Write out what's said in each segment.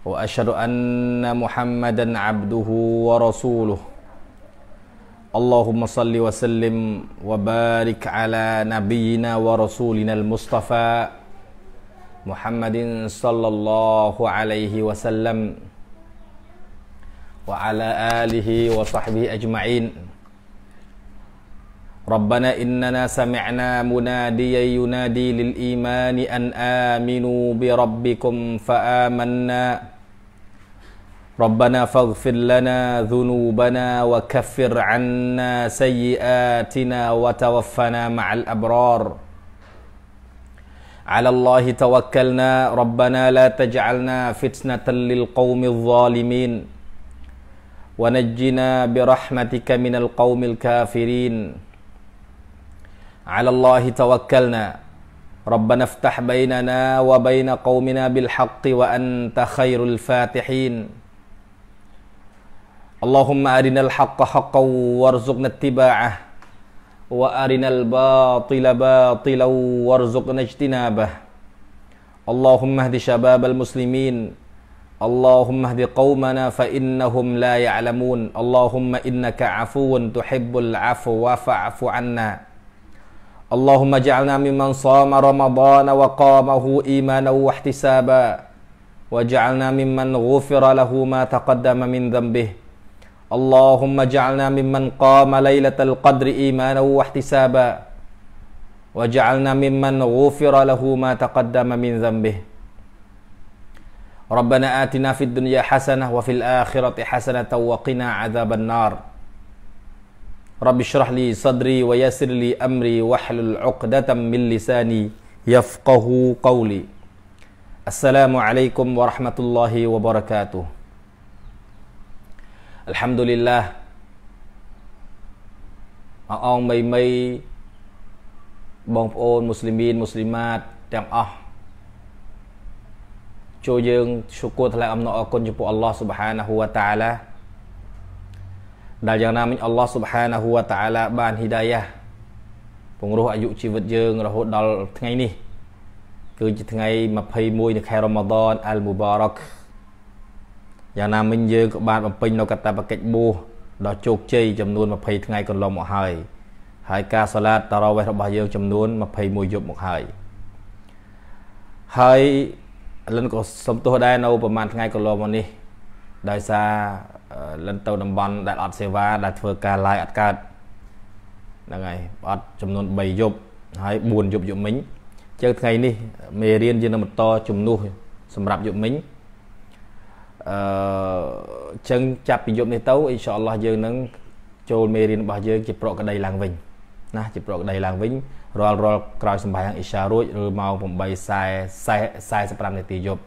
واشهد ان محمدا عبده ورسوله اللهم صل وسلم وبارك على نبينا ورسولنا المصطفى محمد صلى الله عليه وسلم وعلى اله وصحبه اجمعين ربنا إننا سمعنا مناديا ينادي للإيمان أن آمنوا بربكم فآمنا ربنا فاغفر لنا ذنوبنا وكفر عنا سيئاتنا وتوفنا مع الأبرار على الله توكلنا ربنا لا تجعلنا فتنة للقوم الظالمين ونجنا برحمتك من القوم الكافرين على الله توكلنا ربنا افتح بيننا وبين قومنا بالحق وأنت خير الفاتحين اللهم أرنا الحق حقا وارزقنا اتباعه وأرنا الباطل باطلا وارزقنا اجتنابه اللهم اهد شباب المسلمين اللهم اهد قومنا فإنهم لا يعلمون اللهم إنك عفو تحب العفو فاعف عنا اللهم اجعلنا ممن صام رمضان وقامه إيمانا واحتسابا واجعلنا ممن غفر له ما تقدم من ذنبه اللهم اجعلنا ممن قام ليلة القدر إيمانا واحتسابا واجعلنا ممن غفر له ما تقدم من ذنبه ربنا آتنا في الدنيا حسنة وفي الآخرة حسنة وقنا عذاب النار رب اشرح لي صدري ويسر لي أمري واحلل عقدة من لساني يفقه قولي السلام عليكم ورحمة الله وبركاته អัลហាំឌូលីឡាអអងមីមីបងប្អូនមូស្លីមីនមូស្លីម៉ាតទាំងអស់ចូលយើងសុគរថ្លែងអំណរអគុណចំពោះអល់ឡោះស៊ុបហានាហ៊ូវតាឡាដែលយ៉ាងណាមិញអល់ឡោះស៊ុបហានាហ៊ូវតាឡាបានហ៊ីដាយ៉ាពង្រោះអាយុជីវិតយើង រហូតដល់ថ្ងៃនេះ គឺជាថ្ងៃ21នៃខែរ៉ម៉ាឌនអាល់មូបារ៉ាក់យ៉ាងណាមិញយើងក៏បានបំពេញនៅកតបកិច្ចបួសដ៏ជោគជ័យចំនួន20ថ្ងៃកន្លងមកហើយហើយការសាឡាតតារ៉ាវេះរបស់យើងចំនួន21យប់មកហើយហើយលិនក៏សំទោសដែរនៅប្រហែលថ្ងៃកន្លងមកនេះដោយសារលិនទៅតំបន់ដែលអត់សេវា ដែលធ្វើការឡាយអត់កើតហ្នឹងហើយអត់ចំនួន3យប់ហើយ4យប់យប់មិញចឹងថ្ងៃនេះមេរៀនយើងនឹងបន្តជំនួសសម្រាប់យប់មិញអឺចឹងចាប់ពីយប់នេះទៅអ៊ីនសាអល់ឡោះយើងនឹងចូលមេរៀនរបស់យើងជាប្រកក្តីឡើងវិញណាជាប្រកក្តីឡើងវិញរាល់រាល់ក្រោយសម្ភារអ៊ីសារួចឬម៉ោង8:45នាទីយប់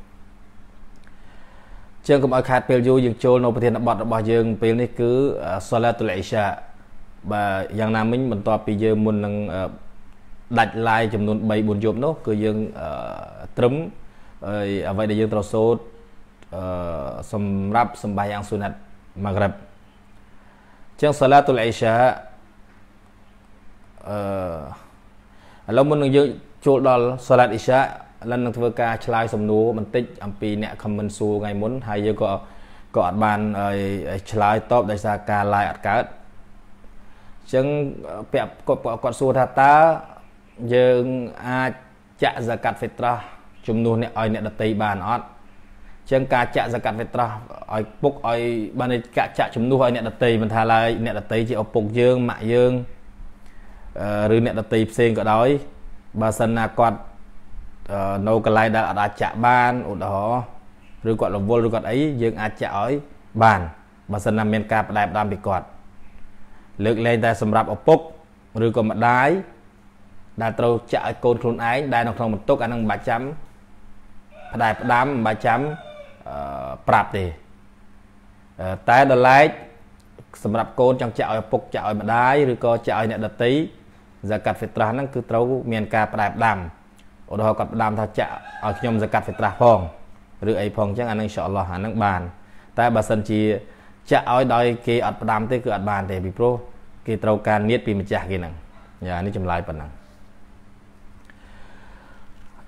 ជាងកុំឲ្យខាតពេលយូរយើងចូលនៅប្រធានបទរបស់យើងពេលនេះគឺសាឡាតុលអ៊ីសាបាទយ៉ាងណាមិញបន្ទាប់ពីយើងមុននឹងដាច់ឡាយចំនួន3 4យប់នោះ គឺយើងត្រឹមអ្វីដែលយើងត្រូវសូត្រសម្រាប់សម្បាយអង្គសុណាត់ម៉ាក្រិបចឹងសាឡាតុលអ៊ីសាអឺឥឡូវមុននឹងយើងចូលដល់សាឡាតអ៊ីសាឥឡូវនឹងធ្វើការឆ្លើយសំណួរបន្តិចអំពីអ្នក comment សួរថ្ងៃមុនហើយយើងក៏ក៏អត់បានឆ្លើយតបដោយសារការ live អត់កើតចឹងពាក់គាត់គាត់សួរថាតើយើងអាចចាក់ zakat fitrah ជំនួសអ្នកឲ្យអ្នកដតីបានអត់ចឹងការចាក់សកាត់វេត្រាស់ឲ្យពុកឲ្យបានកាក់ចាក់ជំនួសឲ្យអ្នកដតីមិនថាឡើយអ្នកដតីជាឪពុកយើងម៉ាក់យើងឬអ្នកដតីផ្សេងក៏ដោយបើសិនណាគាត់នៅកន្លែងដែលអាចចាក់បានឧទាហរណ៍ឬគាត់រវល់ឬគាត់អីយើងអាចចាក់ឲ្យបានបើសិនណាមានការបដែបដាំពីគាត់លើកលែងតែសម្រាប់ឪពុកឬក៏ម្ដាយ ដែលត្រូវចាក់ឲ្យកូនខ្លួនឯងដែលនៅក្នុងបន្ទុកអានឹងមិនបាច់ចាំផ្ដែបដាំមិនបាច់ចាំប្រាប់ទេតែដល់ឡែកសម្រាប់កូនចង់ចាក់ឲ្យឪពុកចាក់ឲ្យម្ដាយឬក៏ចាក់ឲ្យអ្នកដតីហ្សាកាត់ហ្វីត្រាស់ហ្នឹងគឺត្រូវមាន ការផ្ដែផ្ដាំឧទាហរណ៍គាត់ផ្ដាំថាចាក់ឲ្យខ្ញុំហ្សាកាត់ហ្វីត្រាស់ផងឬអីផងអញ្ចឹងអានឹងអ៊ីនសាអល់ឡោះអានឹងបានតែបើសិនជា ចាក់ឲ្យដោយគេអត់ផ្ដាំទេគឺអត់បានទេ ពីព្រោះគេត្រូវការនៀតពីម្ចាស់គេហ្នឹងយ៉ានេះចម្លើយប៉ុណ្ណឹង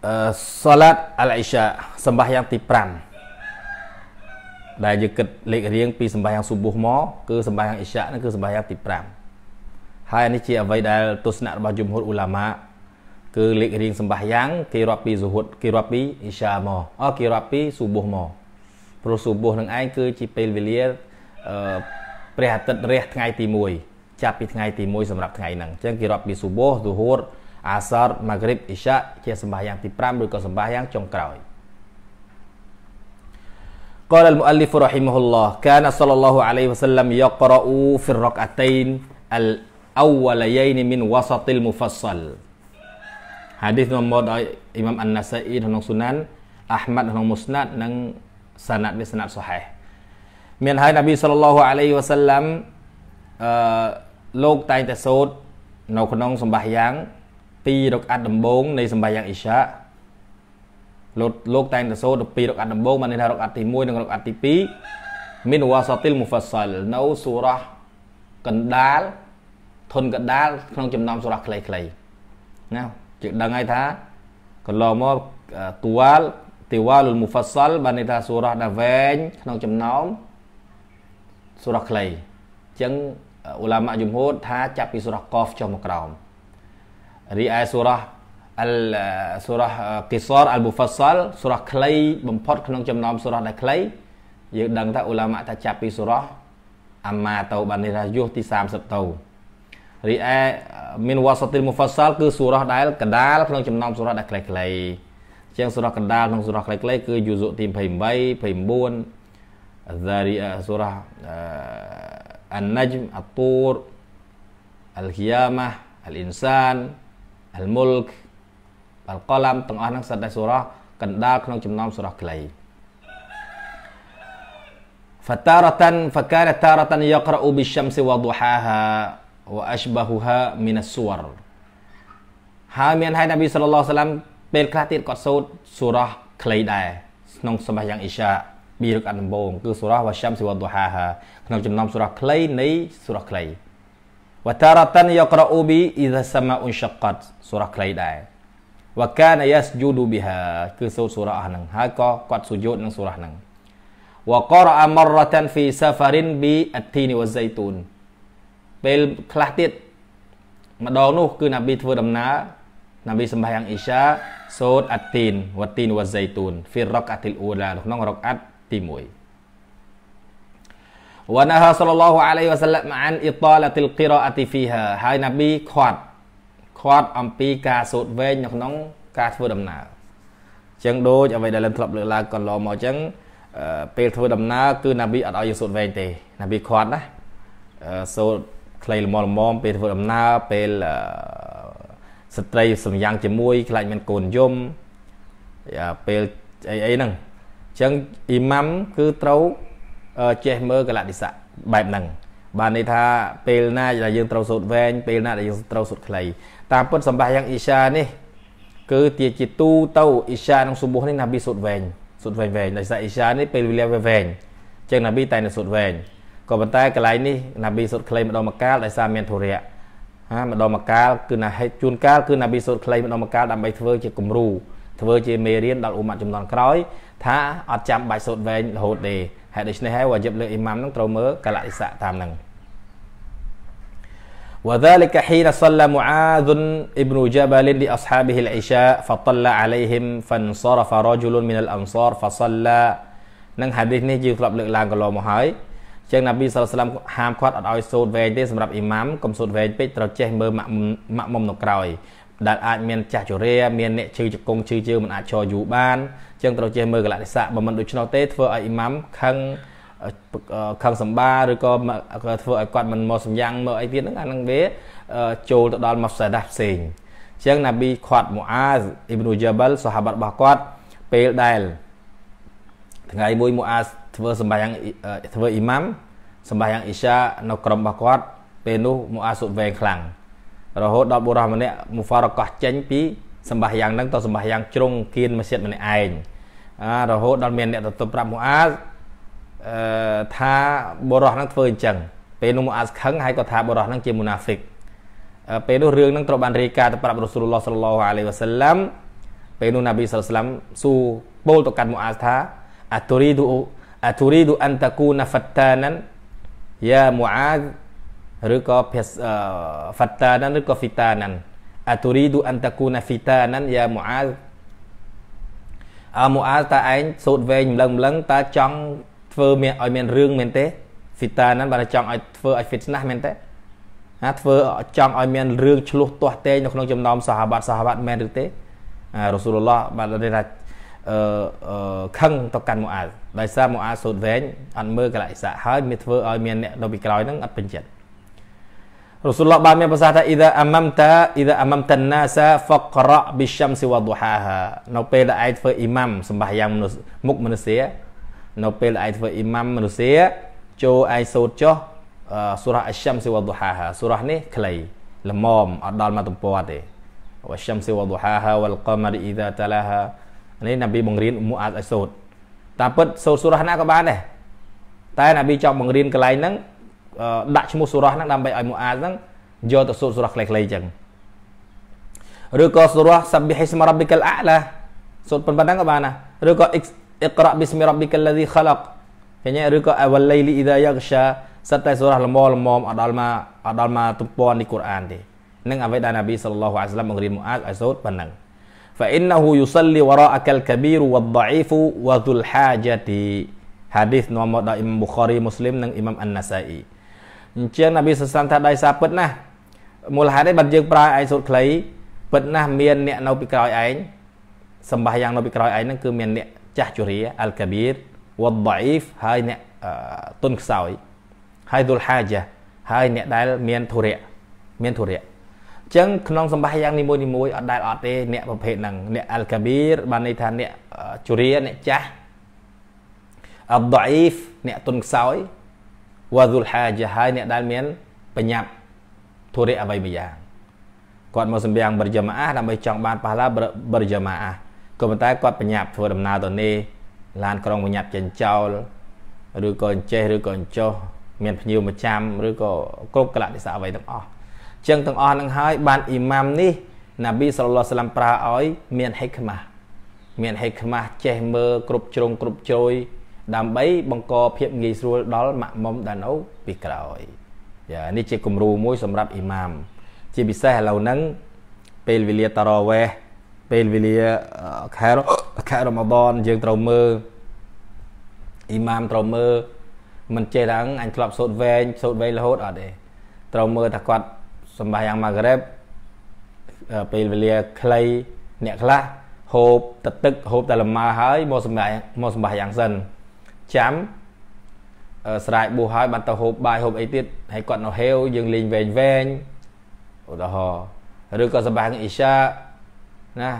អឺសាឡាត់អលអ៊ីសាសម្បាយ៉ាងទី5ដែលយើងគិតលេខរៀងពីសម្បាយ៉ាងស៊ូប៊ូមកគឺសម្បាយ៉ាងអ៊ីស្យានឹងគឺសម្បាយ៉ាងទី5ហើយនេះជាអ្វីដែលទស្សនៈរបស់យមហ៊ុតអ៊ូឡាម៉ាគឺលេខរៀងសម្បាយ៉ាងគេរាប់ពីស៊ូហ៊ុតគេរាប់ពីអ៊ីស្យាមកអូគេរាប់ពីស៊ូប៊ូមកព្រោះស៊ូប៊ូនឹងឯងគឺជាពេលវេលាអឺព្រះអាទិត្យរះថ្ងៃទី1ចាប់ពីថ្ងៃទី1សម្រាប់ថ្ងៃហ្នឹងអញ្ចឹងគេរាប់ពីស៊ូប៊ូស៊ូហ៊ុតអាសរម៉ាហ្គ្រីបអ៊ីស្យាជាសម្បាយ៉ាងទី5ឬក៏សម្បាយ៉ាងចុងក្រោយ قال المؤلف رحمه الله كان صلى الله عليه وسلم يقرأ في الركعتين الأوليين من وسط المفصل حديث នាំមកដោយអ៊ីម៉ាមអានណាសៃអ៊ីក្នុងស៊ុណានអាហ្មាត់ក្នុងមូស្ណាត់និងសាណាត់វាសាណាត់សុហេះមានហើយនប៊ីសល្លឡោះអាឡៃវ៉ាសាឡាំអឺលោកតែងតែសូត្រនៅក្នុងសម្បាសយ៉ាងពីររកអាត់ដំបូងនៃសម្បាសយ៉ាងអ៊ីសាលោកលោកតែងតែសូត្រពីរកអាត់ដំបូងបានន័យថារកអាត់ទី1និងរកអាត់ទី2មានវ៉ាសាទីលមូហ្វាសិលនៅសូរ៉ាកណ្ដាលធនកណ្ដាលក្នុង ចំណោមសូរ៉ាខ្លីៗណាជាដឹងហើយថាកន្លងមកតួលទីវ៉ាលមូហ្វាសិលបានន័យថាសូរ៉ាដែលវែងក្នុងចំណោមសូរ៉ាខ្លីអញ្ចឹងឧឡាម៉ាយំហូត ថា ចាប់ពីសូរ៉ាកហ្វចុះមកក្រោមរីឯសូរ៉ាអលសូរ៉ាកេសរអលមូហ្វាសលសូរ៉ាខ្លីបំផុតក្នុងចំណោមសូរ៉ាដែលខ្លីយើងដឹងថាអ៊ូឡាម៉ាថាចាប់ពីសូរ៉ាអាម៉ាទៅបាននេះថាយុះទី30ទៅរីឯមានវ៉ាសតិលមូហ្វាសលគឺសូរ៉ាដែលកដាលក្នុងចំណោមសូរ៉ាដែលខ្លីខ្លីជាងសូរ៉ាកដាលក្នុងសូរ៉ាខ្លីខ្លីគឺយូសុទី28 29ដារីសូរ៉ាអានណជ្មអាតូរអលគីយ៉ាម៉ាអលអ៊ីនសានអលមុលកអល់កឡាំទាំងអស់ហ្នឹងសិតតែសូរ៉ាកណ្ដាលក្នុងចំណោមសូរ៉ាខ្លី فتارة فكان تارة يقرأ بالشمس وضحاها وأشبهها من السور ហើយមានហើយនប៊ីសល្លឡោះសាឡាំពេលខ្លះទៀតគាត់សូត្រសូរ៉ាខ្លីដែរក្នុងសម្បាយ៉ាងអ៊ីសាពីរឹកអដំបងគឺសូរ៉ាវ៉ាស្យ៉ាំស៊ីវ៉ាឌូហាហាក្នុងចំណោមសូរ៉ាខ្លីនៃសូរ៉ាខ្លីវតារ៉ាតានយ៉ាក្រអ៊ូប៊ីអ៊ីហ្សាម៉ាអ៊ុនឆាកាត់សូរ៉ាខ្លីដែរវកានយ៉ាសយូឌូប៊ីហាគឺសូត្រសូរ៉ាហ្នឹងហើយក៏គាត់សូយោតនឹងសូរ៉ាហ្នឹងវករអាមរតានហ្វីសាហ្វារិនប៊ីអធីនីវ៉ាសៃតូនពេលខ្លះទៀតម្ដងនោះគឺណាប៊ីធ្វើដំណើរណាប៊ីសម្ភារអ៊ីសាសូត្រអទីនវ៉ាទីនវ៉ាសៃតូនហ្វីររកអាទីលអ៊ូឡាក្នុងរកអាត់ទី1 ونهى صلى الله عليه وسلم عن إطالة القراءة فيها هاي نبي خوات គាត់អំពីការសូត្រវែងនៅក្នុងការធ្វើដំណើរអញ្ចឹងដូចអ្វីដែលលឹមធ្លាប់លើកឡើងកន្លងមកអញ្ចឹងពេលធ្វើដំណើរគឺណាប៊ីអត់ឲ្យយើងសូត្រវែងទេណាប៊ីគាត់ណាសូត្រខ្លីល្មមល្មមពេលធ្វើដំណើរពេលស្ត្រីសំយ៉ាង ជាមួយខ្លាចមានកូនយំពេលអីអីហ្នឹងអញ្ចឹងអ៊ីម៉ាំគឺត្រូវចេះមើលកលតិស័កបែបហ្នឹងបានន័យថា ពេលណាដែលយើងត្រូវសូត្រវែងពេលណាដែលយើងត្រូវសូត្រខ្លីតាមពិតសម្បាសយ៉ាងអ៊ីសានេះគឺជាជាទូទៅអ៊ីសានិងសុបុះនេះណាប៊ីសុតវែងសុតវែងវែងដោយសារអ៊ីសានេះពេលវេលាវែងចឹងណាប៊ីតែនៅសុតវែងក៏ប៉ុន្តែកន្លែងនេះណាប៊ីសុតខ្លីម្ដងមកកាលដោយសារមានធុរៈហាម្ដងមកកាលគឺណាហេតុជួនកាលគឺណាប៊ីសូតក្លែងម្ដងមកកាលដើម្បីធ្វើជាគំរូធ្វើ ជាមេរៀនដល់អ៊ុម៉ាត់ចំនួនក្រោយ ថាអត់ចាំបាច់សូតវែងរហូតទេហេតុដូច្នេះហើយវ៉ាយិបលើអ៊ីម៉ាំនឹងត្រូវមើលកលៈអិសៈតាមនឹង وذلك حين صلى معاذ ابن جبل لأصحابه العشاء فطل عليهم فانصرف رجل من الأنصار فصلى នឹងហាឌីសនេះយើងធ្លាប់លើកឡើងកន្លងមកហើយចឹងនប៊ីសាឡាស្លាមហាមគាត់អត់ឲ្យសូត្រវែងទេសម្រាប់អ៊ីម៉ាមកុំសូត្រវែងពេកត្រូវចេះមើលម៉ាក់ម៉ាក់មុំនៅក្រោយដែលអាចមានចាស់ជរាមានអ្នកឈឺជង្គង់ឈឺជើងមិនអាចឈរយូរបានចឹងត្រូវចេះមើលកលៈទេសៈបើមិនដូច្នោះទេធ្វើឲ្យអ៊ីម៉ាមខឹងខឹងសម្បាឬក៏ធ្វើឲ្យគាត់មិនមកសម្យ៉ាងមកអីទៀតហ្នឹងអាហ្នឹងវាចូលទៅដល់មកសាដាផ្សេងអញ្ចឹងណាប៊ីខាត់មូអាសអ៊ីប្នូយ៉ាបលសាហាបាត់របស់គាត់ពេលដែល ថ្ងៃមួយមូអាសធ្វើសម្បាយ៉ាងធ្វើអ៊ីម៉ាំសម្បាយ៉ាងអ៊ីសានៅក្រុមរបស់គាត់ ពេលនោះមូអាសសុវែងខ្លាំងរហូតដល់បុរសម្នាក់មូហ្វារកោះចេញពីសម្បាយ៉ាងហ្នឹងទៅសម្បាយ៉ាងជ្រុងគៀនមស្ជិតម្នាក់ឯងអារហូតដល់មានអ្នកទៅទប់ប្រាប់មូអាសថាបុរសហ្នឹងធ្វើអញ្ចឹងពេលនោះមកអាសខឹងហើយក៏ថាបុរសហ្នឹងជាមូណាហ្វិកពេលនោះរឿងហ្នឹងត្រូវបានរាយការណ៍ទៅប្រាប់រ៉ូស៊ូលឡោះសល្លោះអាឡៃវ៉ាសាឡាំពេលនោះណាប៊ីសល្ឡាំស៊ូពោលទៅកាន់មូអាសថាអាទូរីឌូអាទូរីឌូអានតាគូណាហ្វាតាណានយ៉ាមូអាសឬក៏ភាសាហ្វាតាណានឬក៏ហ្វីតាណានអាទូរីឌូអានតាគូណាហ្វីតាណានយ៉ាមូអាសអមូអាសតើឯងសូត្រវែងម្លឹងម្លឹងតើចង់ធ្វើមានឲ្យមានរឿងមែនទេហ្វីតាហ្នឹងបានចង់ឲ្យធ្វើឲ្យ fitness មែនទេណាធ្វើចង់ឲ្យមានរឿងឆ្លោះទាស់តែងនៅក្នុងចំណោមសាហាប័តសាហាប័តមែនឬទេរ៉ូស៊ូលឡោះបានរៀបថាអឺខឹងទៅកាន់មូអាដោយសារមូអាសូតវែងអត់មើលកលិសាហើយមានធ្វើឲ្យមានអ្នកនៅពីក្រោយហ្នឹងអត់ពេញចិត្តរ៉ូស៊ូលឡោះបានមានប្រសាសន៍ថាអ៊ីដាអាម៉ាំតាអ៊ីដាអាម៉ាំតាណាសាហ្វករ៉ាប៊ីស្យ៉ាំស៊ីវ៉ាឌូហាហានៅពេលដែលឯងធ្វើអ៊ីម៉ាំសម្បាសយ៉ាងមុខមនុស្សនៅពេលឯងធ្វើអ៊ីម៉ាំមនុស្សចូលឯងសូត្រចុះសូរ៉ាអស្យមសិវឌូហាហាសូរ៉ានេះខ្លីល្មមអត់ដល់មកទំព័រទេវស្យមសិវឌូហាហាវលកមរអ៊ីដាតាឡាហានេះនប៊ីបង្រៀនមូអាតឲ្យសូត្រតាមពិតសូត្រសូរ៉ាណាក៏បានដែរតែនប៊ីចង់បង្រៀនកន្លែងហ្នឹងដាក់ឈ្មោះសូរ៉ាហ្នឹងដើម្បីឲ្យមូអាតហ្នឹងយកទៅសូត្រសូរ៉ាខ្លីៗចឹងឬក៏សូរ៉ាសាប៊ីហ៊ីស្មរ៉ាប៊ីកលអាឡាសូត្រប៉ុណ្ណឹងក៏បានណាឬក៏អ៊ីក្រ៉ាប៊ីស្មិរ៉ាប៊ីកាល់ឡាឌីខឡាក់ឃើញទេឬក៏អវលៃលីអ៊ីដាយ៉ាកសាសិតតែសូរ៉ាល្មល្មមអត់ដល់មកអត់ដល់មកទំព័រនៃកូរ៉ានទេនឹងអ្វីដែលនប៊ីសល្លឡោះអាសឡាមបង្រៀនមូអាតឲ្យសូត្រប៉ុណ្ណឹង فإنه يصلي وراءك الكبير والضعيف وذو الحاجة hadis នាំមកដោយអ៊ីមប៊ូខារីមូស្លីមនិងអ៊ីម៉ាមអានណាសាអ៊ីអញ្ចឹងនប៊ីសសាមថាដោយសារពិតណាស់មូលហេតុនេះបានយើងប្រើឯងសូត្រខ្លីពិតណាស់មានអ្នកនៅពីក្រោយឯងសម្បាយ៉ាងនៅពីក្រោយឯងហ្នឹងគឺមានអ្នកចាស់ជរាអលកាបៀរវ៉ាដអ៊ីហ្វហើយអ្នកទុនខ្សោយហើយឌុលហាជាហើយអ្នកដែលមានធុរៈមានធុរៈអញ្ចឹងក្នុងសម្បាសយ៉ាងនីមួយនីមួយអត់ដែលអត់ទេ អ្នកប្រភេទហ្នឹងអ្នកអលកាបៀរបានន័យថាអ្នកជរាអ្នកចាស់អបដអ៊ីហ្វអ្នកទុនខ្សោយវ៉ាឌុលហាជាហើយអ្នកដែលមានបញ្ញាប់ធុរៈអ្វីមួយយ៉ាងគាត់មកសម្ភាងបរិយាមាដើម្បីចង់បានប៉ះឡាបរិយាមាក៏ប៉ុន្តែគាត់ប្រញាប់ធ្វើដំណើរទៅនេះឡានក្រុងប្រញាប់ចេញចោលឬក៏អញ្ចេះឬក៏អញ្ចោះមានភ្ញៀវមកចាំឬក៏គ្រប់កលៈទេសៈអ្វីទាំងអស់ចឹងទាំងអស់នឹងហើយ បានអ៊ីម៉ាមនេះ ណាប៊ីសល្លោះសាឡាំប្រើឲ្យ មានហេកម៉ាស់មានហេកម៉ាស់ចេះមើលគ្រប់ជ្រុងគ្រប់ជ្រោយដើម្បីបង្កភាពងាយស្រួលដល់ម៉ាក់មុំដែលនៅពីក្រោយយ៉ានេះជាគំរូមួយសម្រាប់អ៊ីម៉ាម ជាពិសេសឥឡូវហ្នឹងពេលវេលាតារ៉ាវេហ៍ពេលវេលាខែខែរ៉ាម៉ាឌនយើងត្រូវមើលអ៊ីម៉ាមត្រូវមើលមិនចេះថាអញធ្លាប់សូត្រវែងសូត្រវែងរហូតអត់ទេត្រូវមើលថាគាត់សម្បាយ៉ាងម៉ាហ្គ្រេបពេលវេលាខ្លី អ្នកខ្លះហូបទឹកទឹកហូបតែលម៉ាហើយមកសម្បាមកសម្បាយ៉ាងសិនចាំស្រាយបួសហើយបាត់ទៅហូបបាយហូបអីទៀតហើយគាត់នៅហេវយើងលេងវែងវែងឧទាហរណ៍ឬក៏សម្បាអ៊ីសាណា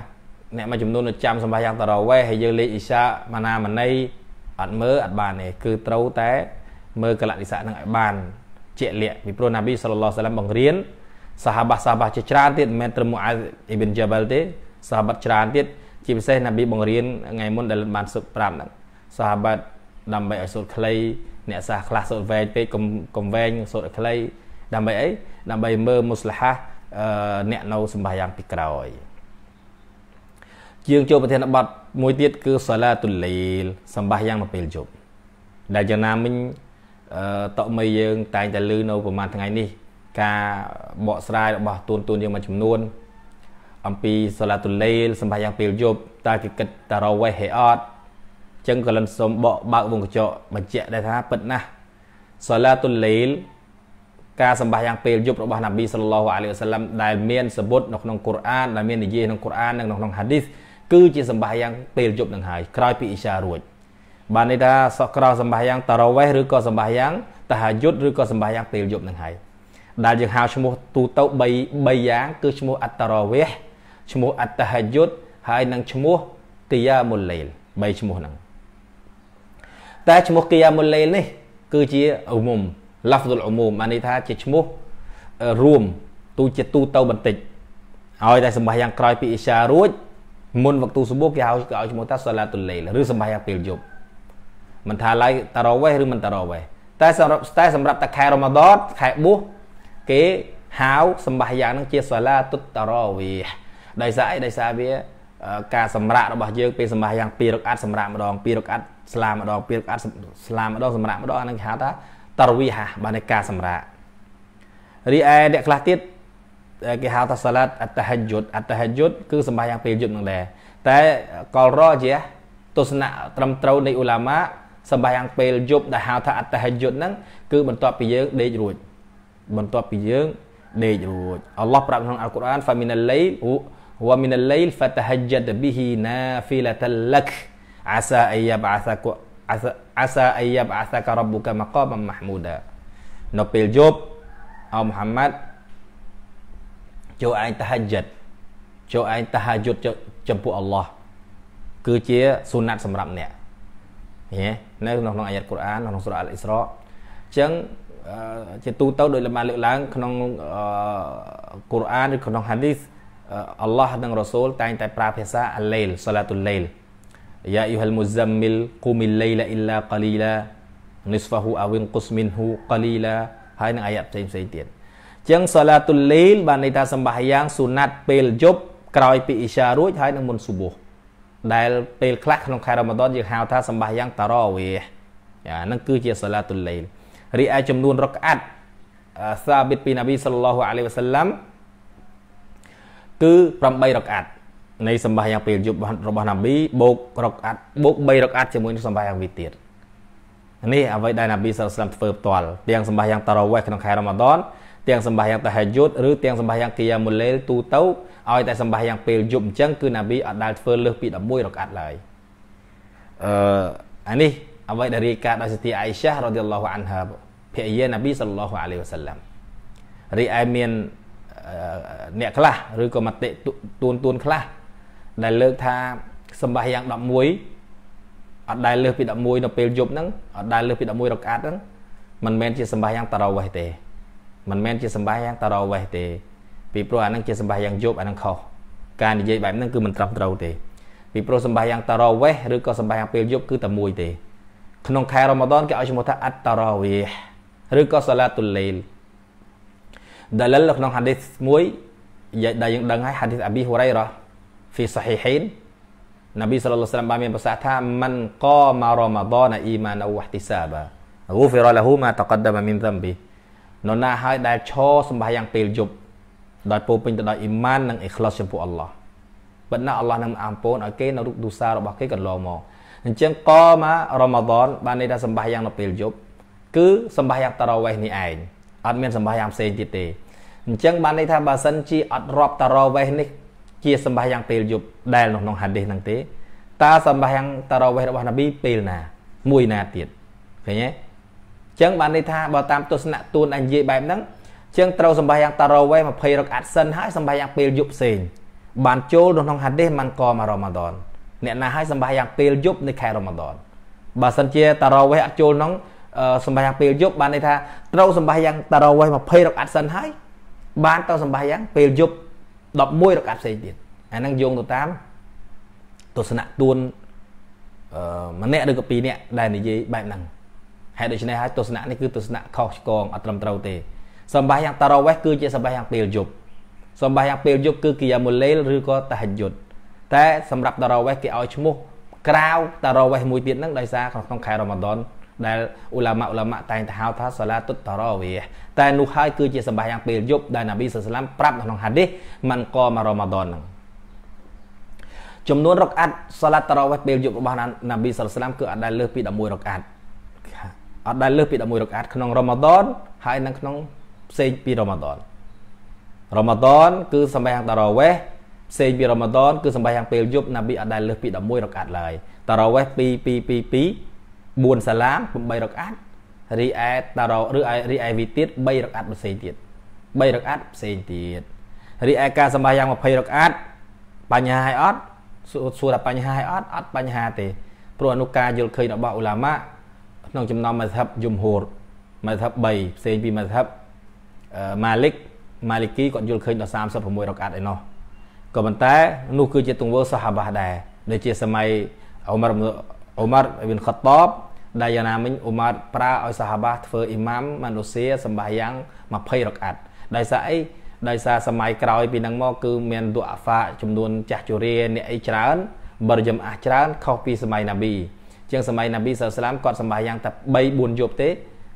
អ្នកមួយចំនួនចាំសម្បាយ៉ាងតរវេហើយយើងលេខអ៊ីសាម៉ាណាម៉ណៃអត់មើលអត់បានទេគឺត្រូវតែមើលកលតិសៈនឹងឲ្យបាន ជាក់លាក់ពីព្រោះណាប៊ីសល្លឡោះសាឡាមបង្រៀនសាហាបាសាបាជាច្រើនទៀតមិនមែនត្រឹមមួយអាអ៊ីប៊ិនជាបលទេសាហាបាច្រើនទៀតជាពិសេសណាប៊ីបង្រៀនថ្ងៃមុនដែលបានសុខប្រាប់ហ្នឹងសាហាបាដើម្បីឲ្យសូត្រខ្លី អ្នកសាសខ្លះសូត្រវែងពេកកុំកុំវែងសូត្រឲ្យខ្លីដើម្បីអីដើម្បីមើលមុស្លាហាអ្នកនៅសម្បាយ៉ាងពីក្រោយយើងចូលប្រធានបទមួយទៀតគឺសាឡាតុលីលសម្បាសយ៉ាងមកពេលយប់ដែលយ៉ាងណាមិញអឺតក់មីយើង តែងតែលឺនៅ ប្រហែលថ្ងៃនេះការបកស្រាយរបស់ទូនទូនយើងមួយចំនួនអំពីសាឡាតុលីលសម្បាសយ៉ាងពេលយប់តើគេគិតតារ៉ូវេហេអត់ចឹងក៏លិនសូមបកបើកវងកញ្ចក់បញ្ជាក់ដែរថាពិតណាស់សាឡាតុលីលការសម្បាសយ៉ាងពេលយប់របស់នប៊ីសល្លោះអាឡៃវសាឡាំដែលមានសបុតនៅក្នុងកូរ៉ានដែលមាននិយាយក្នុងកូរ៉ាននិងក្នុងហាឌីសគឺជាសម្បាយ៉ាងពេលយប់នឹងហើយក្រោយពីអ៊ីសារួច បានន័យថាសក់ក្រោសម្បាយ៉ាងតារ៉វេសឬក៏សម្បាយ៉ាង តាហាយុទ្ធឬក៏សម្បាយ៉ាងពេលយប់នឹងហើយដែលយើងហៅឈ្មោះទូទៅ3 3យ៉ាង គឺឈ្មោះអត្តរវេសឈ្មោះអត្តហយុទ្ធហើយនិងឈ្មោះគីយ៉ាមុលលេល3ឈ្មោះហ្នឹងតែឈ្មោះគីយ៉ាមុលលេលនេះ គឺជាអ៊ុមុំឡាហ្វឌុលអ៊ុមុំអានេះថាជាឈ្មោះរួម ទូជា ទូទៅបន្តិចឲ្យតែសម្បាយ៉ាង ក្រោយពីអ៊ីសារួចមុនវក្ទូសុបូគេហៅគេឲ្យឈ្មោះថាសាឡាតុលេលឬសម្បាយ៉ាពេលយប់មិនថាឡៃតារ៉ូវេឬមិនតារ៉ូវេតែសម្រាប់តែសម្រាប់តែខែរ៉ម៉ាដតខែបួសគេហៅសម្បាយ៉ានឹងជាសាឡាតុតារ៉ូវេដោយសារអីដោយសារវាការសម្រាករបស់យើងពេលសម្បាយ៉ាងពីរកអាត់សម្រាកម្ដងពីរកអាត់ស្លាម្ដងពីរកអាត់ស្លាម្ដងសម្រាកម្ដងអានឹងគេហៅថាតារវីហាបាននៃការសម្រាករីឯអ្នកខ្លះទៀតគេហៅថាសាឡាត់អត្តហយុតអត្តហយុតគឺសម្បាយ៉ាងពេលយប់នឹងដែរតែកលរជាទស្សនៈត្រឹមត្រូវនៃអ៊ូឡាម៉ាសម្បាយ៉ាងពេលយប់ដែលហៅថាអត្តហយុតហ្នឹងគឺបន្ទាប់ពីយើងដេករួចបន្ទាប់ពីយើងដេករួចអល់ឡោះប្រាប់ក្នុងអល់កុរអាន faminal layl wa min al-layl fatahajjad bihi nafilatan lak asa ayyab'athaka asa ayyab'athaka rabbuka maqaman mahmuda នៅពេលយប់អោមហាម៉ាត់ចូលឯងតាហាយុតចូលឯងតាហាយុតចំពោះអល់ឡោះគឺជាសុណាត់សម្រាប់អ្នកហ៎នៅក្នុងអាយ៉ាត់កូរ៉ានក្នុងសូរ៉ាអល់អ៊ីស្រ៉ាអញ្ចឹងជាទូទៅដោយលំបានលើកឡើងក្នុងកូរ៉ានឬក្នុងហាឌីសអល់ឡោះនិងរ៉ូសូលតែងតែប្រើភាសាអាឡេលសាឡាតុលឡេលយ៉ាអ៊ីហាល់មូសាំមីលគូមីលឡេលអ៊ីឡាកាលីឡានីស្ហ្វាហ៊ូអាវិនគុសមីនហ៊ូកាលីឡាហើយនឹងអាយ៉ាត់ផ្សេងផ្សេងទៀតចឹងសាឡាតុលលីលបានន័យថាសម្បាសយ៉ាងស៊ូណាត់ពេលយប់ក្រោយពីអ៊ីសារួចហើយនឹងមុនស៊ូបូដែល ពេលខ្លះក្នុងខែរ៉ាម៉ាដនយើងហៅថាសម្បាសយ៉ាងតារ៉ាវីយ៉ាហ្នឹងគឺជាសាឡាតុលលីលរីឯចំនួនរកអាត់សាបិតពីណាប៊ីសល្លោះអាឡៃវ៉ាសាឡាំគឺ8រកអាត់នៃសម្បាសយ៉ាងពេលយប់របស់ណាប៊ីបូករកអាត់បូក3រកអាត់ជាមួយនឹងសម្បាសយ៉ាងវិទៀតនេះអ្វីដែលណាប៊ីសល្លោះអាឡៃវ៉ាសាឡាំធ្វើផ្ទាល់ទាំងសម្បាសយ៉ាងតារ៉ាវីក្នុងខែរ៉ាម៉ាដនទាំងសម្បាយ៉ាងតាហាយុទ្ធឬទាំងសម្បាយ៉ាងគីយ៉ាមូលេលទូទៅឲ្យតែសម្បាយ៉ាងពេលយប់អញ្ចឹងគឺណាប៊ីអត់ដែលធ្វើលើសពី11រកាត់ឡើយអឺអានេះអ្វីដែលរាយការណ៍ដោយសិទ្ធិអៃសារ៉ាឌីយ៉ាឡោះអានហាភរិយាណាប៊ីសល្លោះអាឡៃវ៉ាសាឡាំរីឯមានអ្នកខ្លះឬក៏មតិទួនទួនខ្លះដែលលើកថាសម្បាយ៉ាង11អត់ដែលលើសពី11នៅពេលយប់ហ្នឹងអត់ដែលលើសពី11រកាត់ហ្នឹងមិនមែនជាសម្បាយ៉ាងតារ៉ូវ៉េះទេមិនមែនជាសម្បាសយ៉ាងតរវេះទេពីព្រោះអានឹងជាសម្បាសយ៉ាងយប់អានឹងខុសការនិយាយបែបហ្នឹងគឺមិនត្រឹមត្រូវទេពីព្រោះសម្បាសយ៉ាងតរវេះឬក៏សម្បាសយ៉ាងពេលយប់គឺតែមួយទេ ក្នុងខែរ៉ូម៉ាដនគេឲ្យឈ្មោះថាអត្តរវេះឬក៏សាឡាតុលលេលដែលលក្នុងហាឌីសមួយដែលយើងដឹងហើយហាឌីសអាប៊ីហ៊ូរ៉ៃរ៉ាហ្វីសាហ៊ីហ៊ីននប៊ីសល្លឡាហ៊ុអាឡៃហ៊ីវ៉ាសល្លាមបានមានប្រសាសន៍ថាមានកមរ៉ូម៉ាដនអ៊ីម៉ានវ៉ាហ្តិសាបាហ្គូហ្វីរ៉ាលហ៊ូម៉ាតកដមមីនហ្សំប៊ីនរណាហើយដែលឈរសម្បាយ៉ាងពេលយប់ដោយពោពេញទៅដោយអ៊ីម៉ាននិងអ៊ីខ្លាសចំពោះអល់ឡោះបណ្ណាអល់ឡោះនឹងអំពូនឲ្យគេនៅរូបឌូសារបស់គេកន្លងមកអញ្ចឹងកមករ៉ម៉ាដនបានន័យថាសម្បាយ៉ាងនៅពេលយប់គឺសម្បាយ៉ាងតារ៉ាវេះនេះឯងអត់មានសម្បាយ៉ាងផ្សេងទៀតទេអញ្ចឹងបានន័យថាបើសិនជាអត់រាប់តារ៉វេះនេះ ជាសម្បាយ៉ាងពេលយប់ដែលនៅក្នុងហាឌីសហ្នឹងទេតើសម្បាយ៉ាងតារ៉វេះរបស់នប៊ីពេលណា មួយណាទៀតឃើញទេចឹងបានន័យថាបើតាមទស្សនៈទួនដែលនិយាយបែបហ្នឹងចឹងត្រូវសម្បាយ៉ាងតារ៉ូវឯ20រកអាត់សិនហើយសម្បាយ៉ាងពេលយប់ផ្សេងបានចូលក្នុងហាឌីសມັນក៏មករ៉ាម៉ាដនអ្នកណាឲ្យសម្បាយ៉ាងពេលយប់នៃខែរ៉ាម៉ាដនបើសិនជាតារ៉ូវឯអត់ចូលក្នុងសម្បាយ៉ាងពេលយប់បានន័យថាត្រូវសម្បាយ៉ាងតារ៉ូវឯ20រកអាត់សិនហើយបានទៅសម្បាយ៉ាងពេលយប់11រកអាត់ផ្សេងទៀតអាហ្នឹងយោងទៅតាមទស្សនៈទួនម្នាក់ឬក៏ពីរនាក់ដែលនិយាយបែបហ្នឹងហេតុដូច្នេះហើយទស្សនៈនេះគឺទស្សនៈខុសឆ្គងអត់ត្រឹមត្រូវទេសម្បាយ៉ាងតារ៉វេសគឺជាសម្បាយ៉ាងពេលយប់សម្បាយ៉ាងពេលយប់គឺគីយ៉ាមូលេលឬក៏តាហយុទ្ធតែសម្រាប់តារ៉វេសគេឲ្យឈ្មោះក្រៅតារ៉វេសមួយទៀតហ្នឹងដោយសារក្នុងខែរ៉ម៉ាដនដែលឧឡាម៉ាឧឡាម៉ាតែងទៅហៅថាសាឡាទុតតារ៉វេសតែនោះហើយគឺជាសម្បាយ៉ាងពេលយប់ដែលណាប៊ីសាសឡាមប្រាប់ក្នុងហាឌីសມັນក៏មករ៉ម៉ាដនហ្នឹងចំនួនរកអាត់សាឡាតារ៉វេសពេលយប់របស់ណាប៊ីសាសឡាមគឺអាចដែលលើសពី11រកអាត់អត់ដែលលើសពី11រកអាតក្នុងរ៉ូម៉ាដនហើយនឹងក្នុងផ្សេងពីរ៉ូម៉ាដនរ៉ូម៉ាដនគឺសម្រាប់តារ៉ាវេះផ្សេងពីរ៉ូម៉ាដនគឺសម្រាប់យ៉ាងពេលយប់ណាប៊ីអត់ដែលលើសពី11រកអាតឡើយតារ៉ាវេះ2222 4សាឡាម8រកអាតរីឯតារ៉ាឬរីឯវីទៀត3រកអាតផ្សេងទៀត3រកអាតផ្សេងទៀតរីឯការសម្រាប់យ៉ាង20រកអាតបញ្ហាហើយអត់សួរថាបញ្ហាហើយអត់អត់បញ្ហាទេព្រោះអនុការយល់ឃើញរបស់ឧឡាម៉ាក្នុងចំណោមមធ្យបយមហូរមធ្យប3ផ្សេងពីមធ្យបម៉ាលិកម៉ាលិគីគាត់យល់ឃើញដល់36រកាត់ឯណោះក៏ប៉ុន្តែនោះគឺជាទង្វើសហបាដែរដែលជាសម័យអ៊ុមារអ៊ុមារអ៊ីប៊ីនខត្តាបដែលយ៉ាងណាមិញអ៊ុមារប្រើឲ្យសហបាធ្វើអ៊ីម៉ាមមនុស្សាសម្បាយ៉ាង20រកាត់ដោយសារអីដោយសារសម័យក្រោយ ពីនឹងមកគឺមានឌូអាហ្វាចំនួនចាស់ជរាអ្នកអីច្រើនបរិយមអះច្រើនខុសពីសម័យណាប៊ីជាងសម័យណាប៊ីសាសឡាមគាត់សម្បាយ៉ាងតែ3 4យប់ទេ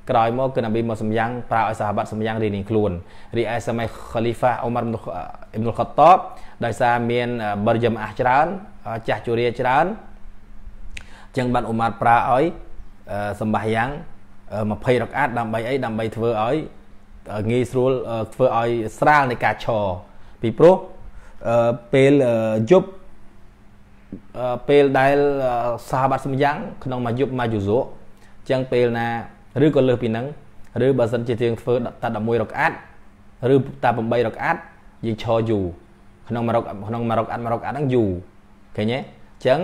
ក្រោយមកគឺណាប៊ីមកសម្យ៉ាងប្រើឲ្យសាហាបសម្យ៉ាងរៀនខ្លួនរីឯសម័យខលីហ្វាអ៊ុមារអ៊ីមនុលខតតបដោយសារមានបរិយមអះច្រើនចាស់ជរាច្រើនចឹងបានអ៊ុមារប្រើឲ្យសម្បាយ៉ាង20រកាត់ដើម្បីអីដើម្បីធ្វើឲ្យងាយស្រួលធ្វើឲ្យស្រាលនៃការឈរពីព្រោះពេលយប់ពេលដែលសាបាត់សំយ៉ាង ក្នុងមួយយប់មួយយូសូចឹងពេលណាឬក៏លើសពីហ្នឹងឬបើសិនជាយើងធ្វើតែ11រកអាត់ឬតែ8រកអាត់យើងឈរយូរក្នុងមួយរកក្នុងមួយរកអាត់មួយរកអាត់ហ្នឹងយូរឃើញទេចឹង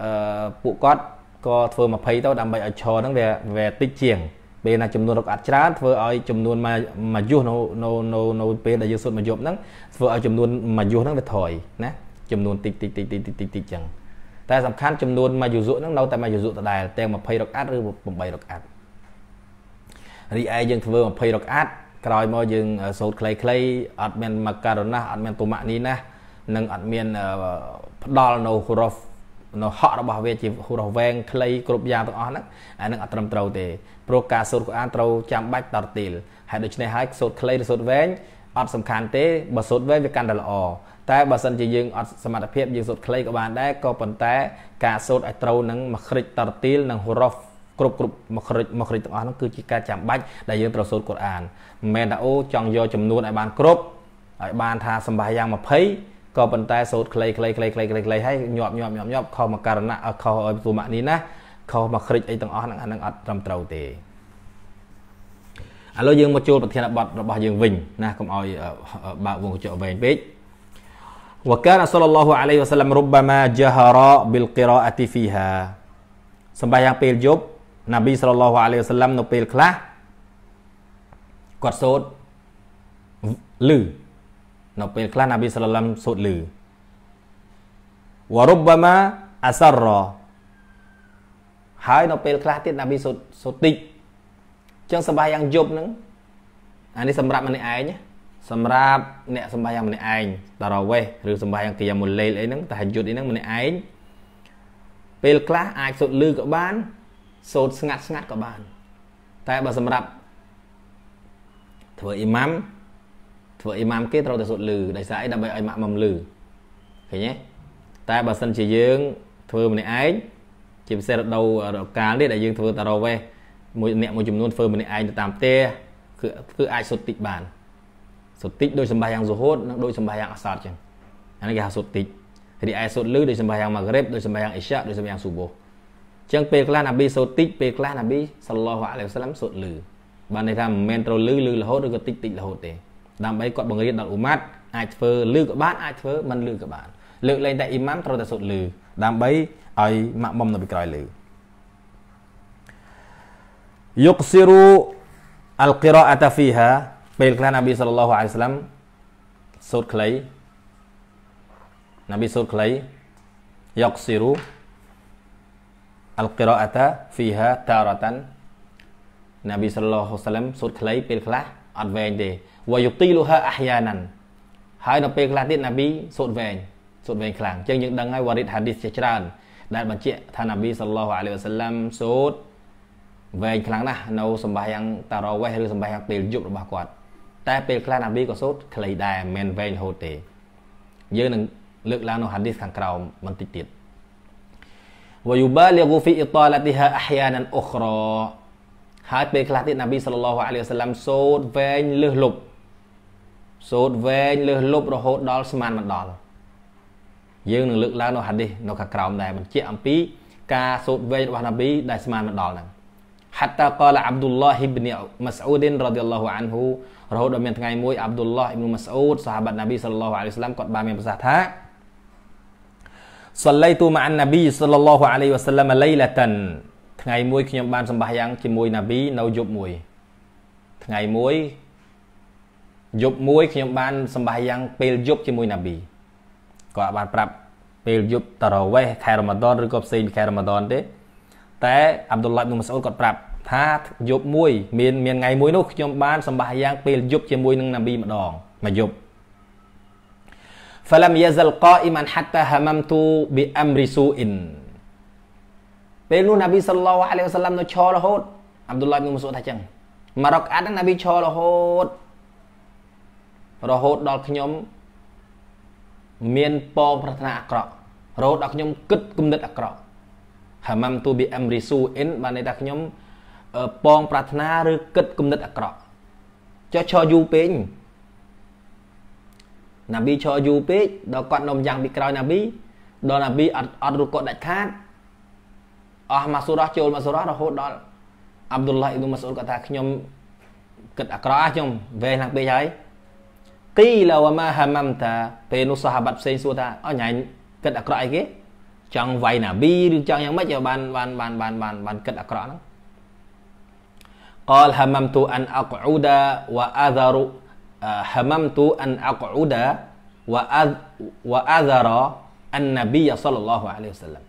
អឺពួកគាត់ក៏ធ្វើ20ទៅដើម្បីឲ្យឈរហ្នឹងវាវាតិចជាងពេលណា ចំនួនរកអាត់ច្រើនធ្វើឲ្យចំនួនមួយមួយយូសនៅនៅនៅពេលដែលយើងសុទ្ធមួយយប់ហ្នឹងធ្វើឲ្យចំនួនមួយយូសហ្នឹងវាថយណាចំនួនតិចតិចតិចតិចតិចតិចតិចចឹងតែសំខាន់ចំនួនមួយយុសុហ្នឹងនៅតែមួយយុសុដដែលទាំង20រកអាត់ឬ8រកអាត់រីឯយើងធ្វើ20រកអាត់ក្រោយមកយើងសូត្រខ្លីៗអត់មានមកករណាស់អត់មានទុមៈនេះណានឹងអត់មានផ្ដាល់នៅហូរ៉ូនៅហក់របស់វាជាហូរ៉ូវែងខ្លីគ្រប់យ៉ាងទាំងអស់ហ្នឹងអានឹងអត់ត្រឹមត្រូវទេព្រោះការសូត្រកូអានត្រូវចាំបាច់តរទីលហើយដូច្នេះហើយសូត្រខ្លីឬសូត្រវែងអត់សំខាន់ទេបើសូត្រវែងវាកាន់តែល្អតែបើសិនជាយើងអត់សមត្ថភាពយើងសូត្រខ្លីក៏បានដែរក៏ប៉ុន្តែ ការសូត្រឲ្យត្រូវនឹងមួយគ្រិចតរទីលនិងហូរ៉ូហ្វគ្រប់គ្រប់មួយគ្រិចមួយគ្រិចទាំងអស់ហ្នឹងគឺជាការចាំបាច់ដែលយើងត្រូវសូត្រកូរ៉ានមិនមែនថាអូ ចង់យកចំនួនឲ្យបានគ្រប់ឲ្យបានថាសម្បាយ៉ាង20ក៏ប៉ុន្តែសូត្រខ្លីខ្លីខ្លីខ្លីខ្លីខ្លីហើយញាប់ញាប់ញាប់ញាប់ខុសមកករណៈខុសឲ្យទូម៉ាក់នេះណាខុសមកគ្រិចអីទាំងអស់ហ្នឹងអាហ្នឹងអត់ត្រឹមត្រូវទេឥឡូវយើងមកចូលប្រធានបទរបស់យើងវិញណាកុំឲ្យបើកវងកញ្ចក់វែងពេក وكان صلى الله عليه وسلم ربما جهر بالقراءة فيها សម្បាយ៉ាងពេលយប់នប៊ីសល្លឡោះអាឡៃវ៉ាសឡាំនៅពេលខ្លះគាត់សូត្រលឺនៅពេលខ្លះនប៊ីសល្លឡោះសូត្រលឺវរុបម៉ាអសរហើយនៅពេលខ្លះទៀតនប៊ីសូត្រសូត្រតិចអញ្ចឹងសម្បាយ៉ាងយប់ហ្នឹងអានេះសម្រាប់ម្នាក់ឯងណាសម្រាប់អ្នកសម្បាយ៉ាងម្នាក់ឯងតារ៉ាវេះឬសម្បាយ៉ាងគីយ៉ាមូលេលអីហ្នឹងតាហយុទ្ធអីហ្នឹងម្នាក់ឯងពេលខ្លះអាចសូត្រលឺក៏បានសូត្រស្ងាត់ស្ងាត់ក៏បាន តែបើសម្រាប់ធ្វើអ៊ីម៉ាំធ្វើអ៊ីម៉ាំគេត្រូវតែសូត្រលឺដោយសារអីដើម្បីឲ្យម៉ាក់មុំលឺឃើញទេតែបើសិនជាយើងធ្វើម្នាក់ឯងជាពិសេសរដូវកាលនេះដែលយើងធ្វើតារ៉ូវេមួយអ្នកមួយចំនួនធ្វើម្នាក់ឯងទៅតាមផ្ទះគឺគឺអាចសុទ្ធតិចបានសុតិចដូចសម្បាយ៉ាងសុហូតនិងដូចសម្បាយ៉ាងអសាតចឹងអានេះគេហៅសុតិចរីឯសុតលឺដូចសម្បាយ៉ាងម៉ាហ្គ្រេបដូចសម្បាយ៉ាងអេសាដូចសម្បាយ៉ាងស៊ូបូចឹងពេលខ្លះណាប៊ីសូតិចពេលខ្លះណាប៊ីសល្លោះអាឡៃវសាឡាំសូតលឺបានន័យថាមិនមែនត្រូវលឺលឺរហូតឬក៏តិចតិចរហូតទេដើម្បីគាត់បង្រៀនដល់អ៊ូម៉ាត់អាចធ្វើលឺក៏បានអាចធ្វើមិនលឺក៏បាន លើកលែងតែអ៊ីម៉ាមត្រូវតែសូតលឺដើម្បីឲ្យម៉ាក់មុំនៅពីក្រោយលឺយុកស៊ីរូអលគីរ៉ាអាតាហ្វីហាពេលខ្លះណាប៊ីសល្លោះអាឡៃសាឡាំសូត្រខ្លីណាប៊ីសូត្រខ្លីយ៉ាក់ស៊ីរូអលគីរ៉ាអាតាហ្វីហាតារ៉ាតាន់ណាប៊ីសល្លោះសាឡាំសូត្រខ្លីពេលខ្លះអត់វែងទេវ៉ាយុទីលូហាអាហយ៉ាណាន់ហើយនៅពេលខ្លះទៀតណាប៊ីសូត្រវែងសូត្រវែងខ្លាំងអញ្ចឹងយើងដឹងហើយវ៉ារិតហាឌីសជាច្រើនដែលបញ្ជាក់ថាណាប៊ីសល្លោះអាឡៃវ៉ាសាឡាំសូត្រវែងខ្លាំងណាស់នៅសម្បាយ៉ាងតារ៉ូវេះឬសម្បាយ៉ាងពេលយប់របស់គាត់តែពេលខ្លះអាប៊ីក៏សូត្រខ្លីដែរមិនមែនវែងរហូតទេយើងនឹងលើកឡើងនៅហាឌីសខាងក្រោមបន្តិចទៀត ويبالغ في إطالتها أحيانا أخرى ហើយពេលខ្លះទៀតណាប៊ីសាឡឡោះអាឡៃសាឡាំសូត្រវែងលឹះលប់សូត្រវែងលឹះលប់រហូតដល់ស្មានមិនដល់យើងនឹងលើកឡើងនៅហាឌីសនៅខាងក្រោមដែរបញ្ជាក់អំពីការសូត្រវែងរបស់ណាប៊ីដែលស្មានមិនដល់ហ្នឹង حتى قال عبد الله بن مسعود رضي الله عنه រហូតដល់មានថ្ងៃមួយអាប់ឌុលឡោះអ៊ីប្នុម៉ាស្អ៊ូតសាហាបាត់ណាប៊ីសល្លឡោះអាឡៃសាឡាមគាត់បានមានប្រសាសន៍ថាសលៃទូម៉ាអានណាប៊ីសល្លឡោះអាឡៃវ៉ាសាឡាមឡៃឡាតិនថ្ងៃមួយខ្ញុំបានសម្បាសយ៉ាង ជាមួយណាប៊ីនៅយប់មួយថ្ងៃមួយយប់មួយខ្ញុំបានសម្បាសយ៉ាង ពេលយប់ជាមួយណាប៊ីគាត់បានប្រាប់ ពេលយប់តារ៉ាវេះខែរ៉ាម៉ាដនឬក៏ផ្សេងពីខែរ៉ាម៉ាដនទេតែអាប់ឌុលឡាហ៊ីប៊ីនម៉ាស្អ៊ូតគាត់ប្រាប់ថាយប់មួយមានមានថ្ងៃមួយនោះខ្ញុំ បានសម្បាសយ៉ាងពេលយប់ជាមួយនឹងណាប៊ីម្ដងមួយយប់ فلم يزل قائما حتى هممت بأمر سوء ពេលនោះណាប៊ីសល្លោអាឡៃវ៉ាសឡាំនៅឈររហូតអាប់ឌុលឡាហ៊ីប៊ីនមូសូថាចឹងមករកអាត់ណាប៊ីឈររហូតរហូតដល់ខ្ញុំ មានពងប្រាថ្នាអាក្រក់រហូតដល់ខ្ញុំគិតគំនិតអាក្រក់ហាម៉ាំទូប៊ីអឹមរីស៊ូអ៊ីនបានន័យថាខ្ញុំបងប្រាថ្នាឬគិតគំនិតអាក្រក់ចុះឈរយូរពេកណាប៊ីឈរយូរពេកដល់គាត់នំយ៉ាងពីក្រោយណាប៊ីដល់ណាប៊ីអត់អត់រូគាត់ដាច់ខាតអស់ម៉ាសូរ៉ាចូលម៉ាសូរ៉ារហូតដល់អាប់ឌុលឡាហ៊ីអ៊ីឌូម៉ាសូរគាត់ថាខ្ញុំគិតអាក្រក់ខ្ញុំវេឡើងពេកហើយគីឡាវម៉ាហាម៉ាំតាពេលនោះសាហាបាត់ផ្សេងសួរថាអញញ៉ាញគិតអាក្រក់អីគេ ចង់វាយណាប៊ីឬចង់យ៉ាងម៉េចបានបានបានបានបានបានគិតអាក្រក់ហ្នឹង قال هممت أن أقعد وأذر هممت أن أقعد وأذر النبي صلى الله عليه وسلم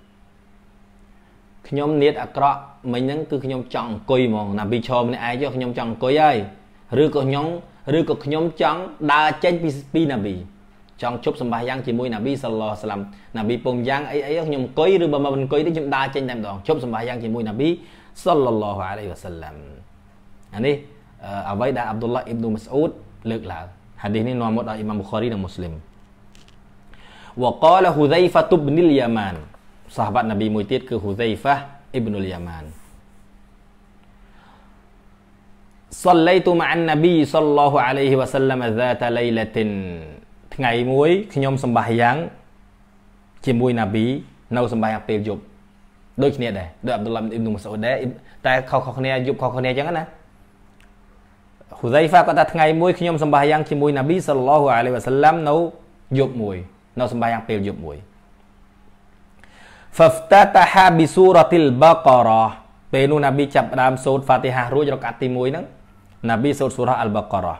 ខ្ញុំនៀតអាក្រក់មិញហ្នឹងគឺខ្ញុំចង់អង្គុយហ្មង ណាប៊ីឈរម្នាក់ឯងចុះខ្ញុំចង់អង្គុយហើយឬក៏ខ្ញុំឬក៏ខ្ញុំចង់ដើរចេញពីពីណាប៊ីចង់ជប់សម្បាយ៉ាងជាមួយណាប៊ីសល្លោះស្លាំណាប៊ីពងយ៉ាងអីអីខ្ញុំអង្គុយឬបើមិនអង្គុយទេខ្ញុំដើរចេញតែម្ដងជប់សម្បាយ៉ាងជាមួយណាប៊ីសល្លោះអាឡៃវ៉ាសល្លាមអានេះអ្វីដែលអាប់ឌុលឡាអ៊ីប៊ីនម៉ាស្អ៊ូត លើកឡើងហាឌីសនេះនាំមកដោយអ៊ីម៉ាមប៊ូខារីនិងមូស្លីមវកលហ៊ូសៃហ្វាតុបនីលយ៉ាម៉ានសាហាបាត់នប៊ីមួយទៀតគឺហ៊ូសៃហ្វាអ៊ីប៊ីនលយ៉ាម៉ាន صليت مع النبي صلى الله عليه وسلم ذات ليلة ថ្ងៃមួយខ្ញុំសម្បះយ៉ាងជាមួយនប៊ីនៅសម្បះយ៉ាងពេលយប់ដូចគ្នាដែរដោយអាប់ឌុលឡាអ៊ីប៊ីនម៉ាស្អ៊ូតដែរតែខុសៗគ្នាយប់ខុសគ្នាអញ្ចឹងណាហ៊ូសៃហ្វាគាត់ថាថ្ងៃមួយខ្ញុំសម្បាយ៉ាងជាមួយណាប៊ីសល្លោះអាឡៃវ៉ាសាឡាំនៅយប់មួយ នៅសម្បាយ៉ាងពេលយប់មួយ فافتتح بسوره البقره ពេលនោះណាប៊ីចាប់ផ្ដើមសូត្រហ្វាទីហារួចរកាត់ទី1ហ្នឹងណាប៊ីសូត្រសូរ៉ាអល់បាការ៉ា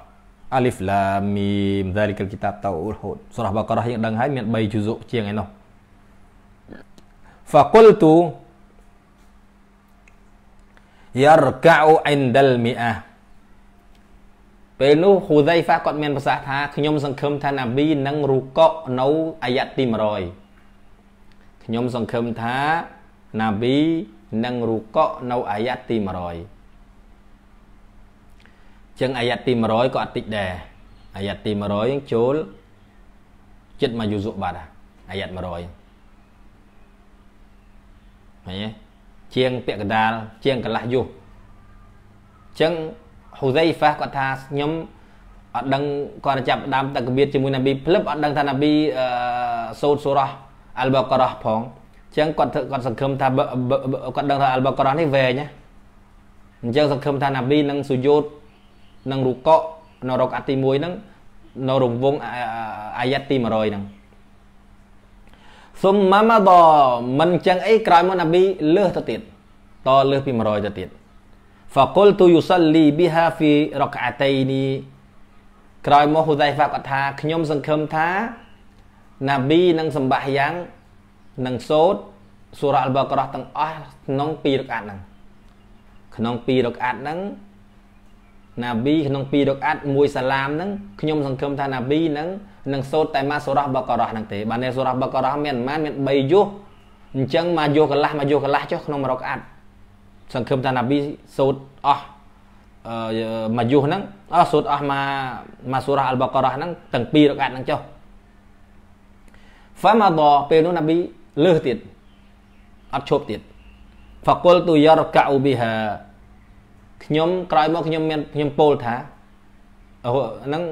អាលីហ្វឡាមីមដាលីកលគីតាបតោរហូតសូរ៉ាបាការ៉ាយើងដឹងហើយមាន3ជុសុជាងឯនោះ فقلت يركع عند المئه ពេលនោះហ៊ូសៃហ្វាគាត់មានប្រសាសន៍ថាខ្ញុំសង្ឃឹមថាណាប៊ីនឹងរូកកនៅអាយ៉ាត់ទី100ខ្ញុំសង្ឃឹមថាណាប៊ីនឹងរូកកនៅអាយ៉ាត់ទី1ចឹងអាយ៉ាត់ទី100ក៏អត់តិចដែរអាយ៉ាត់ទី100ហ្នឹងចូលចិត្តមកយូសុបាត់អាយ៉ាត់100ឃើញទេជាងពាក់កដាល ជាងកលាស់យុះចឹងហូសេហ្វាគាត់ថាខ្ញុំអត់ដឹងគាត់ចាប់ដើមតកបៀតជាមួយណាប៊ីភ្លឹបអត់ដឹង ថាណាប៊ីអឺសូតសូរ៉ាអលបាការ៉ាផងអញ្ចឹងគាត់គាត់សង្ឃឹមថាគាត់ដឹងថាអលបាការ៉ានេះវែងណាអញ្ចឹងសង្ឃឹមថាណាប៊ីនឹងសុយោតនឹងរុកកនៅរកអាទី1ហ្នឹងនៅរង្វង់អាយ៉ាត់ទី100ហ្នឹងសុំម៉ាម៉ាដមិនចឹងអីក្រោយមកណាប៊ីលើសទៅទៀតតលើសពី100ទៅទៀត فقلت يصلي بها في ركعتين ក្រោយមកហ៊ូសៃហ្វាគាត់ថាខ្ញុំសង្ឃឹមថាណាប៊ីនឹងសម្បាយ៉ាងនឹងសូត្រសូរ៉ាអល់បាការ៉ាទាំងអស់ក្នុង2រកអាត់ហ្នឹងក្នុង2រកអាត់ហ្នឹងណាប៊ីក្នុង2រកអាត់មួយសាឡាមហ្នឹងខ្ញុំសង្ឃឹមថាណាប៊ីនឹងនឹងសូត្រតែមកសូរ៉ាបាការ៉ាហ្នឹងទេបានតែសូរ៉ាបាការ៉ាមានប៉ុន្មានមាន3យុះអញ្ចឹងមកយុះកន្លះមកយុះកន្លះចុះក្នុង1រកអាត់សង្ឃឹមថាណាប៊ីសូត្រអស់មួយយុសហ្នឹងអស់សូត្រអស់មកមកសូរ៉ាអល់បាការ៉ាហ្នឹងទាំងពីររកាត់ហ្នឹងចុះហ្វាម៉ាដពេលនោះណាប៊ីលើសទៀតអត់ឈប់ទៀតហ្វាគុលទូយ៉ារកាអ៊ូប៊ីហាខ្ញុំក្រោយមកខ្ញុំមានខ្ញុំពោលថាហ្នឹង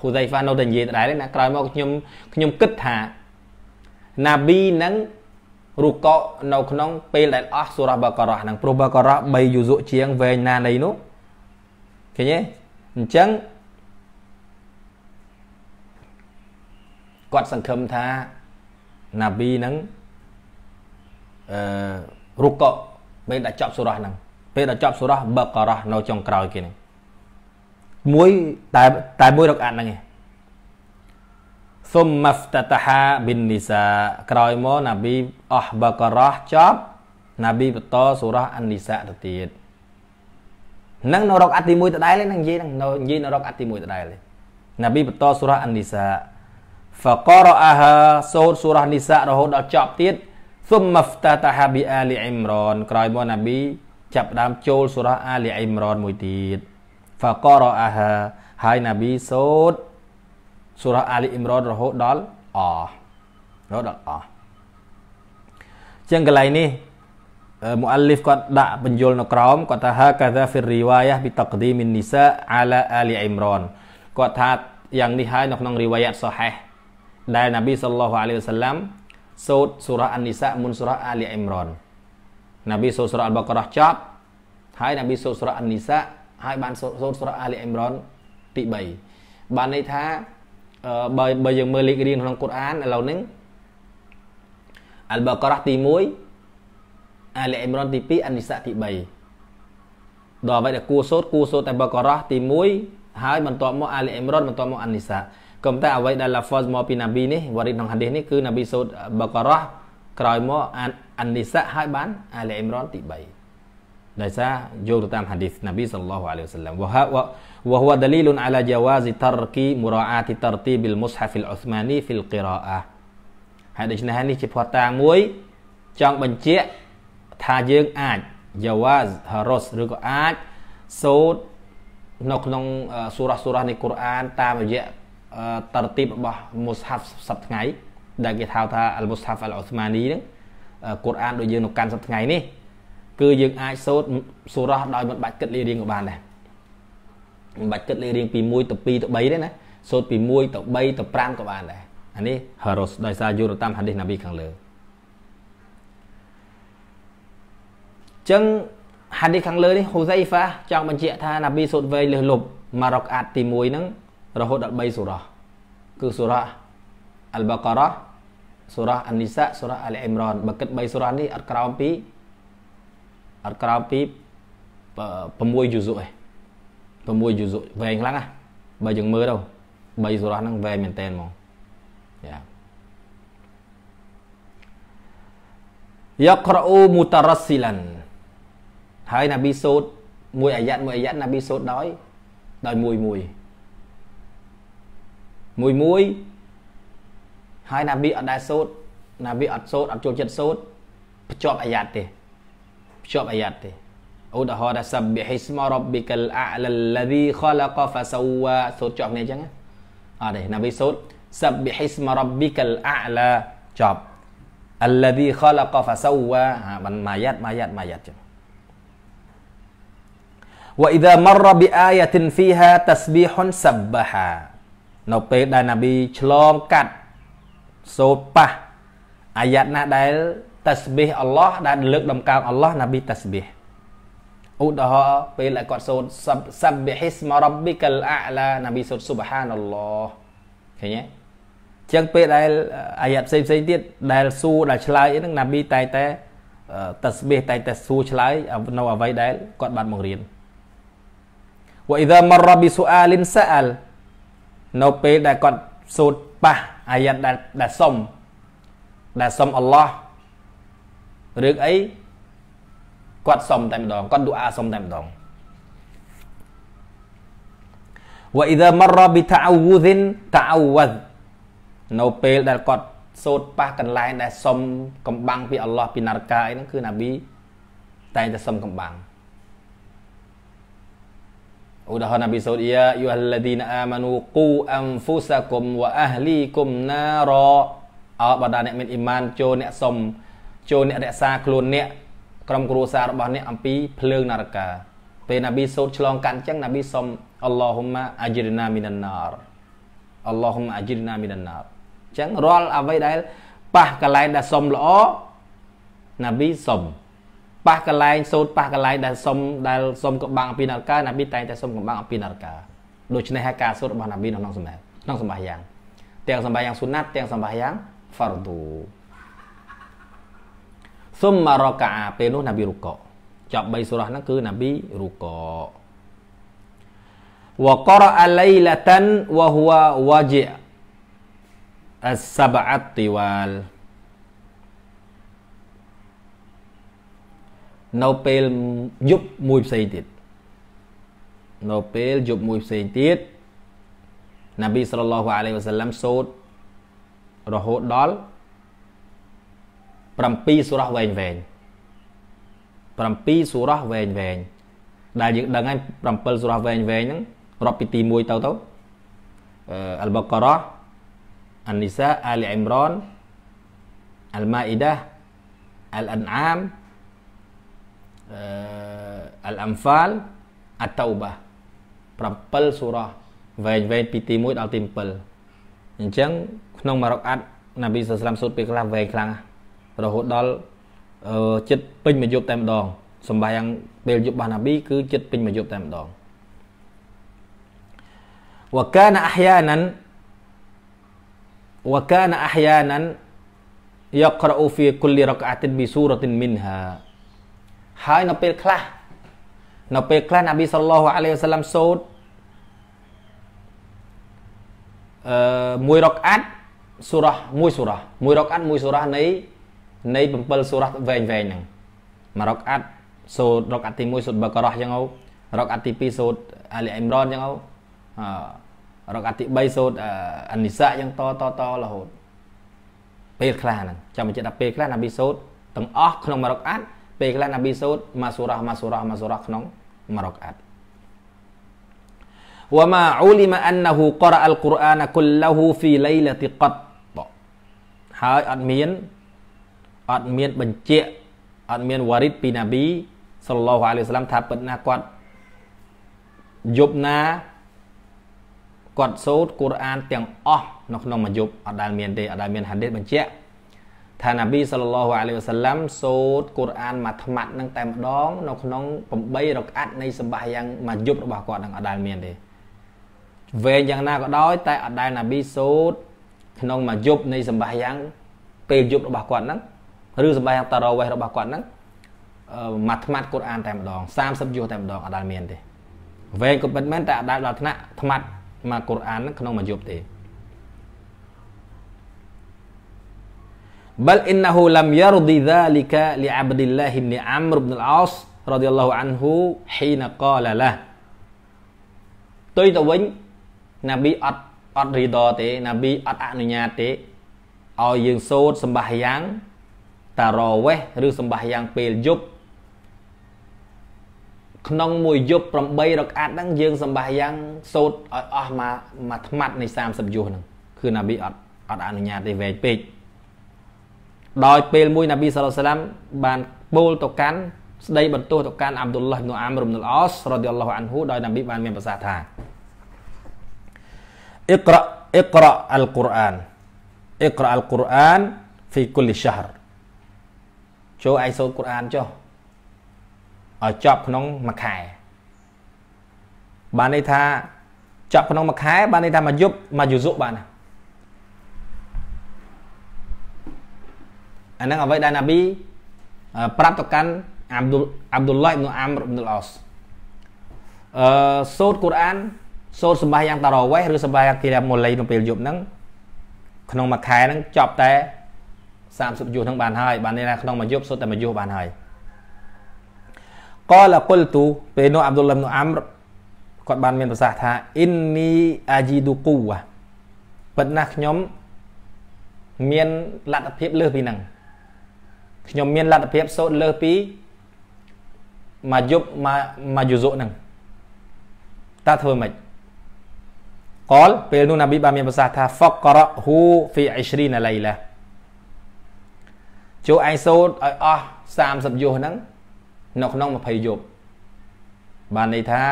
ហ៊ូសៃហ្វានៅតែនិយាយដដែលណាក្រោយមកខ្ញុំខ្ញុំគិតថាណាប៊ីនឹងរូកោនៅក្នុងពេលដែលអស់សូរ៉ាបាការ៉ាហ្នឹងព្រោះបាការ៉ា3យូសុជាងវែងណានៃនោះឃើញទេអញ្ចឹងគាត់សង្ឃឹមថាណាប៊ីហ្នឹងអឺរុកកពេលដែលចប់សូរ៉ាហ្នឹងពេលដែលចប់សូរ៉ាបាការ៉ានៅចុងក្រោយគេហ្នឹងមួយតែតែមួយរកអាត់ហ្នឹងឯងសុមម៉ាស្តតហាប៊ីននីសាក្រោយមកណាប៊ីអស់បករ៉ះចប់ណាប៊ីបន្តសូរ៉ះអាននីសាទៅទៀតនឹងនៅរកអត្តទី1ដដែលនឹងនិយាយនឹងនិយាយនៅរកអត្តទី1ដដែលណាប៊ីបន្តសូរ៉ះអាននីសាហ្វករអាហាសូរសូរ៉ះនីសារហូតដល់ចប់ទៀតសុមម៉ាស្តតហាប៊ីអាលីអ៊ីមរ៉នក្រោយមកណាប៊ីចាប់ដើមចូលសូរ៉ះអាលីអ៊ីមរ៉នមួយទៀតហ្វករអាហាហើយណាប៊ីសូត្រសូរ៉ាអាលីអ៊ីមរ៉នរហូតដល់អរហូតដល់អចឹងកន្លែងនេះមូអាលីហ្វគាត់ដាក់បញ្យលនៅក្រោមគាត់ថាហាកាហ្សាហ្វីរីវ៉ាយ៉ាប៊ីតកឌីមីននីសាអាឡាអាលីអ៊ីមរ៉នគាត់ថាយ៉ាងនេះហើយនៅក្នុងរីវ៉ាយ៉ាតសូហេះដែលនប៊ីសល្លោះអាឡៃវ៉ាសាឡាំសូត្រសូរ៉ាអាននីសាមុនសូរ៉ាអាលីអ៊ីមរ៉ននប៊ីសូត្រសូរ៉ាអល់បករ៉ះចប់ហើយនប៊ីសូត្រសូរ៉ាអាននីសាហើយបានសូត្រសូរ៉ាអាលីអ៊ីមរ៉នទី3បានន័យថាបើបើយើងមើលលេខរៀងក្នុងកូរ៉ានឥឡូវនេះអលបាការ៉ាទី1អាលីអ៊ីមរ៉ានទី2អានីសាទី3ដល់អ្វីដែលគួរសូត្រគួរសូត្រតែបាការ៉ាទី1ហើយបន្ទាប់មកអាលីអ៊ីមរ៉ានបន្ទាប់មកអានីសាក៏តែអ្វីដែលឡាហ្វាសមកពីណាប៊ីនេះវ៉ារីតក្នុងហាឌីសនេះគឺណាប៊ីសូត្របាការ៉ាក្រោយមកអានអានីសាហើយបាន អាលីអ៊ីមរ៉ានទី3ដោយសារយកទៅតាមហាឌីសនប៊ីសល្លោះអាឡៃវសឡាមវហវវហវដលីលុនអាឡាជាវ៉ាស៊ីតរគីមូរ៉ាអាទីតរទីប៊ីលមុសហាហ្វីលអ៊ូស្មានីហ្វីលគីរ៉ាអាហើយដូច្នេះហើយនេះជាផតាមួយចង់បញ្ជាក់ថាយើងអាចយាវ៉ាហារ៉ុសឬក៏អាចសូត្រនៅក្នុងសូរ៉ាសូរ៉ានៃកូរ៉ានតាមរយៈតរទីបរបស់មុសហាហ្វសប្តាហ៍ថ្ងៃដែលគេហៅថាអលមុសហាហ្វអលអ៊ូស្មានីហ្នឹងកូរ៉ានដូចយើងនៅកាន់សប្តាហ៍ថ្ងៃនេះគឺយើងអាចសូត្រសូរ៉ោះដោយមិនបាច់គិតលេខរៀងក៏បានដែរមិនបាច់គិតលេខរៀងពី1ទៅ2ទៅ3ទេណាសូត្រពី1ទៅ3ទៅ5ក៏បានដែរអានេះ harus ដោយសារយល់តាមហាឌីសណាប៊ីខាងលើចឹងហាឌីសខាងលើនេះហូសៃហ្វាចង់បញ្ជាក់ថាណាប៊ីសូត្រវែងលើសលប់ម៉ារ៉ុកអាតទី1ហ្នឹងរហូតដល់3សូរ៉ាគឺសូរ៉ាអលបាការ៉ាសូរ៉ាអានីសាសូរ៉ាអលអ៊ីមរ៉ានបើគិត3សូរ៉ានេះអត់ក្រោមពីអត់ក្រោមពី6យូសុឯង6យូសុវែងខ្លាំងណាបើយើងមើលទៅ3សូរ៉ាស់ហ្នឹងវែងមែនតើហ្មងយ៉ាយ៉ាក្រអ៊ូមូតារ៉ាស៊ីឡានហើយណាប៊ីសូតមួយអាយ៉ាត់មួយអាយ៉ាត់ណាប៊ីសូតដោយដោយមួយមួយមួយមួយហើយណាប៊ីអត់ដែរសូតណាប៊ីអត់សូតអត់ចូលចិត្តសូតភ្ជាប់អាយ៉ាត់ទេភ្ជាប់អាយ៉ាត់ទេឧទាហរណ៍ថាសបិហិស្មរ៉បប៊ីកលអាឡាឡាឌីខលកហ្វសូវ៉ាសូត្រជាប់គ្នាអញ្ចឹងអត់ទេណាប៊ីសូត្រសបិហិស្មរ៉បប៊ីកលអាឡាចប់អាឡាឌីខលកហ្វសូវ៉ាបានមួយយ៉ាត់មួយយ៉ាត់មួយយ៉ាត់ចឹង وإذا مر بآية فيها تسبيح سبحها នៅពេលដែលណាប៊ីឆ្លងកាត់សូត្រប៉ះអាយ៉ាត់ណាដែលតាស្បិះអល់ឡោះដែលលើកដំកើងអល់ឡោះណាប៊ីតាស្បិះឧទាហរណ៍ពេលដែលគាត់សូត្រសាប់បិហ៊ីស្មរ៉ាប៊ីកាលអាឡាណាប៊ីសូត្រស៊ុបហានអល់ឡោះឃើញទេចឹងពេលដែលអាយ៉ាត់ផ្សេងផ្សេងទៀតដែលសួរដែលឆ្លើយហ្នឹងណាប៊ីតែតែតាស្បិះតែតែសួរឆ្លើយនៅអ្វីដែលគាត់បានបង្រៀនវ៉ៃដាមរ៉ាប៊ីស៊ូអាលិនសាអលនៅពេលដែលគាត់សូត្រប៉ះអាយ៉ាត់ដែលដែលសុំដែលសុំអល់ឡោះរឿងអីគាត់សុំតែម្ដងគាត់ឌូអាសុំតែម្ដងវ៉ាអ៊ីដាមរ៉ាប៊ីតាអ៊ូវូឌិនតាអ៊ូវ៉ាត់នៅពេលដែលគាត់សូត្រប៉ះកន្លែងដែលសុំកំបាំងពីអល់ឡោះពីណារកាអីហ្នឹងគឺណាប៊ីតែងតែសុំកំបាំងឧទាហរណ៍ណាប៊ីសូត្រយ៉ាយូហាឡាឌីនអាម៉ានូកូអំហ្វូសាគុមវ៉ាអះលីគុមណារ៉អោបដាអ្នកមានអ៊ីម៉ានចូលអ្នកសុំចូលអ្នករក្សាខ្លួនអ្នកក្រុមគ្រួសាររបស់អ្នកអំពីភ្លើងនរកាពេលណាប៊ីសូត្រឆ្លងកាត់អញ្ចឹងណាប៊ីសុំអល់ឡោហ៊ុម៉ាអាជីរណាមីណានណារអល់ឡោហ៊ុម៉ាអាជីរណាមីណានណារអញ្ចឹងរាល់អ្វីដែលប៉ះកន្លែងដែលសុំល្អណាប៊ីសុំប៉ះកន្លែងសូត្រប៉ះកន្លែងដែលសុំដែលសុំកបាំងអំពីនរកាណាប៊ីតែងតែសុំកបាំងអំពីនរកាដូច្នេះហើយការសូត្ររបស់ណាប៊ីនៅក្នុងសម្ដែងក្នុងសម្បាយ៉ាងទាំងសម្បាយ៉ាងស៊ុណាត់ទាំងសម្បាយ៉ាងហ្វារឌូសុមរកាពេលនោះណាប៊ីរុកចប់3សូរ៉ាហ្នឹងគឺណាប៊ីរុកវករអលៃលតានវហវវជិអសបអតិវាលនៅពេលយប់មួយផ្សេងទៀតនៅពេលយប់មួយផ្សេងទៀតណាប៊ីសល្លឡោះអាឡៃវ៉ាសាឡាំសូត្ររហូតដល់7សូរ៉ះវែងវែង7សូរ៉ះវែងវែងដែលយើងដឹងហើយ7សូរ៉ះវែងវែងហ្នឹងរាប់ពីទី1ទៅទៅអលបការ៉ាអានីសាអាលអ៊ីមរ៉ានអលម៉ាអ៊ីដាអលអានអាមអលអំហ្វាលអតតូបា7សូរ៉ះវែងវែងពីទី1ដល់ទី7អញ្ចឹងក្នុងម៉ារ៉ុកអាត់ណាប៊ីសស្លាមសូត្រពេលខ្លះវែងខ្លាំងណាស់រហូតដល់ចិត្តពេញមួយយប់តែម្ដងសម្បែងពេលយប់បាណាប៊ីគឺចិត្តពេញមួយយប់តែម្ដងវកានអះយ៉ាណានវកានអះយ៉ាណានយ៉ាក្រអ៊ូហ្វីគុលរកអាតិនប៊ីស៊ូរតិនមីនហាហើយនៅពេលខ្លះនៅពេលខ្លះណាប៊ីសល្លោះអាឡៃសាឡាំសូត្រអឺមួយរកអាត់សូរ៉ាមួយសូរ៉ាមួយរកអាត់មួយសូរ៉ានៃនៃ7សូរ៉ាវែងវែងហ្នឹងមករកអាត់សូត្ររកអាត់ទី1សូត្របាការ៉ោះចឹងអូរកអាត់ទី2សូត្រអាលីអ៊ីមរ៉នចឹងអូរកអាត់ទី3សូត្រអានីសាចឹងតតតរហូតពេលខ្លះហ្នឹងចាំបញ្ជាក់ថាពេលខ្លះណាប៊ីសូត្រទាំងអស់ក្នុងមករកអាត់ពេលខ្លះណាប៊ីសូត្រមួយសូរ៉ាមួយសូរ៉ាមួយសូរ៉ាក្នុងមករកអាត់ وما علم انه قرأ القرآن كله في ليلة قط ហើយអត់មានអត់មានបញ្ជាក់អត់មានវ៉ារីតពីណាប៊ីសល្លោះអាឡៃសាឡាំថាពិតណាគាត់យប់ណាគាត់សូត្រកូរ៉ានទាំងអស់នៅក្នុងមួយយប់អត់ដែលមានទេអត់ដែលមានហាឌីសបញ្ជាក់ថាណាប៊ីសល្លោះអាឡៃវ៉ាសាឡាំសូត្រកូរ៉ានមួយថ្មាត់នឹងតែម្ដង នៅក្នុង8រកាត់នៃសម្បាយ៉ាងមួយយប់របស់គាត់នឹងអត់ដែលមានទេវែងយ៉ាងណាក៏ដោយតែអត់ដែលណាប៊ីសូត្រក្នុងមួយយប់នៃសម្បាយ៉ាងពេលយប់របស់គាត់ហ្នឹងឬសម្បែងតារ៉ូវេសរបស់គាត់ហ្នឹងមួយថ្មាត់គាត់អានតែម្ដង30យោតែម្ដងអត់ដែលមានទេវែងក៏មិនមែនតែអត់ដែលដល់ថ្នាក់ថ្មាត់មកកូរអានហ្នឹងក្នុងមួយយប់ទេ بل انه لم يرض ذلك لعبد الله بن عمرو بن العاص رضي الله عنه حين قال له ទុយទៅវិញណាប៊ីអត់អត់រីដទេ ណាប៊ីអត់អនុញ្ញាតទេឲ្យយើងសូត្រសម្បាយ៉ាងតារវេះឬសម្បាសយ៉ាង ពេលយប់ក្នុងមួយយប់8រកអាត់ហ្នឹងយើងសម្បាសយ៉ាងសូត្រឲ្យអស់មកមកថ្មាត់នៃ30យុះហ្នឹងគឺណាប៊ីអត់អត់អនុញ្ញាតទេវែងពេកដោយពេលមួយណាប៊ីសាឡសាឡាម បានពោលទៅកាន់ស្ដីបន្ទោសទៅកាន់អាប់ឌុលឡោះអ៊ីប៊ីនអាមរំណុលអោសរ៉ាឌីអល់ឡោះអានហ៊ូដោយណាប៊ីបានមានប្រសាសន៍ថាអ៊ីក្រអ៊ីក្រអល់កុរអានអ៊ីក្រអល់កុរអាន في كل شهر ចូលឯងសូត្រកូរ៉ានចុះឲ្យចប់ក្នុងមួយខែបានន័យថាចប់ក្នុងមួយខែបានន័យថាមួយយប់មួយយូសុបានអាហ្នឹងអ្វីដែលណាប៊ីប្រាប់ទៅកាន់អាប់ឌុលអាប់ឌុលឡៃអ៊ីប៊ុនអាមរអ៊ីប៊ុនអោសអឺសូត្រកូរ៉ាន សូត្រសម្បាយ៉ាងតារ៉ាវេះឬសម្បាយ៉ាងគីរ៉ាមូលៃក្នុងពេលយប់ហ្នឹង ក្នុងមួយខែហ្នឹងចប់តែ30យប់ហ្នឹងបានហើយបានន័យថាក្នុងមួយយប់សុទ្ធតែមួយយប់បានហើយកលកុលទូពេលនោះអាប់ឌុលឡាហ៊ីប៊ុនអាំរគាត់បានមានប្រសាសន៍ថាអ៊ីននីអាជីឌូគូវ៉ាប៉ិនណាខ្ញុំមានលទ្ធភាពលើសពីហ្នឹងខ្ញុំមានលទ្ធភាពសូត្រលើសពីមួយយប់មួយមួយយប់ហ្នឹងតើធ្វើម៉េចកលពេលនោះណាប៊ីបានមានប្រសាសន៍ថាហ្វកករ៉ហ៊ូហ្វីអ៊ីស្រីណាឡៃឡាចូលឯងសូត្រឲ្យអស់30យោហ្នឹងនៅក្នុង20យប់បានន័យថា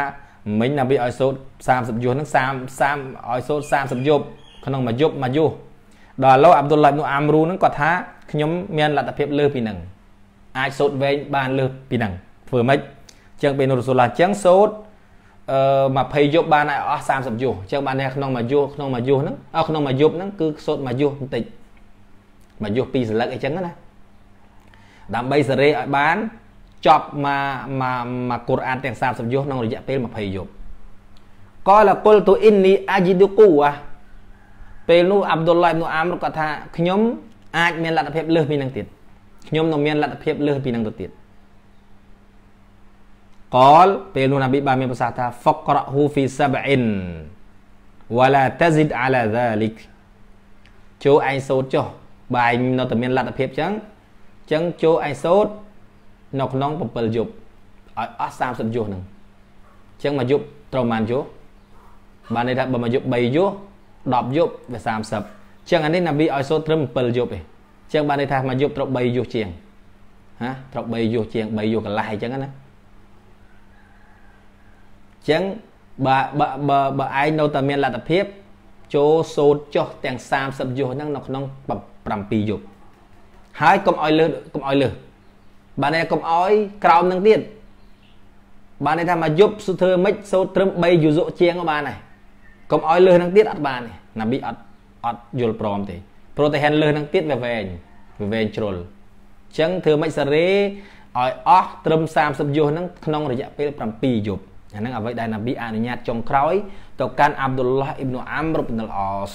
មិញណាវាឲ្យសូត្រ30យប់ហ្នឹង30 30ឲ្យសូត្រ30យប់ក្នុងមួយយប់មួយយប់ដល់ឥឡូវអាប់ឌុលឡាហ៊ីប៊ីនអាមរូហ្នឹងគាត់ថាខ្ញុំមានលទ្ធភាពលើពីហ្នឹងអាចសូត្រវែងបានលើពីហ្នឹងធ្វើម៉េចចឹងពេលនោះរសូលឡាចឹងសូត្រអឺ20យប់បានឲ្យអស់30យប់ចឹងបានតែក្នុងមួយយប់ក្នុងមួយយប់ហ្នឹងអស់ក្នុងមួយយប់ហ្នឹងគឺសូត្រមួយយប់បន្តិចមួយយប់ពីរសន្លឹកអីចឹងណាដើម្បីសេរីឲ្យបានចប់មកមកមកកូរ៉ានទាំង30យប់ក្នុងរយៈពេល20យប់កលកុលទូអ៊ីននីអាជីឌូគូអាពេលនោះអាប់ឌុលឡាហ៊ីបនូអាមរគាត់ថាខ្ញុំ អាចមានលទ្ធភាពលើសពីនឹងទៀតខ្ញុំនៅមានលទ្ធភាពលើសពីនឹងទៅទៀតកលពេលនោះណាប៊ីបានមានប្រសាសន៍ថាហ្វុកករ៉ហ៊ូហ្វីសាបអ៊ីនវ៉ាឡាតាស៊ីតអាឡាហ្សាលិកចូលឯងសូត្រចុះបើឯងនៅតែមានលទ្ធភាពចឹងចឹងចូលឯសូតនៅក្នុង7យប់ឲ្យអស់30យប់ហ្នឹងចឹងមួយយប់ត្រូវបានយប់បានន័យថាបើមួយយប់3យប់10យប់វា30ចឹងអានេះណាប៊ីឲ្យសូត្រត្រឹម7យប់ឯងចឹងបានន័យថាមួយយប់ត្រូវ3យប់ជាងណាត្រូវ3យប់ជាង3យប់កន្លះអីចឹងណាចឹងបើបើបើឯងនៅតែមានលទ្ធភាព ចូលសូត្រចុះទាំង30យប់ហ្នឹងនៅក្នុង7យប់ហើយកុំឲ្យលើកុំឲ្យលើបានតែកុំឲ្យក្រោមនឹងទៀតបានតែថាមកយប់សុធ្វើមិនសូត្រត្រឹម3យូសុជាងក៏បានដែរកុំឲ្យលើសនឹងទៀតអត់បានទេណាប៊ីអត់អត់យល់ព្រមទេព្រោះតែហានលើសនឹងទៀតវាវែងវាវែងជ្រុលអញ្ចឹងធ្វើមិនសារេឲ្យអស់ត្រឹម30យូសហ្នឹងក្នុងរយៈពេល7យប់អាហ្នឹងអ្វីដែលណាប៊ីអនុញ្ញាតចុងក្រោយ ទៅកាន់អាប់ឌុលឡាហ៊ីប៊ីនអាំរុប៊ីនអលអោស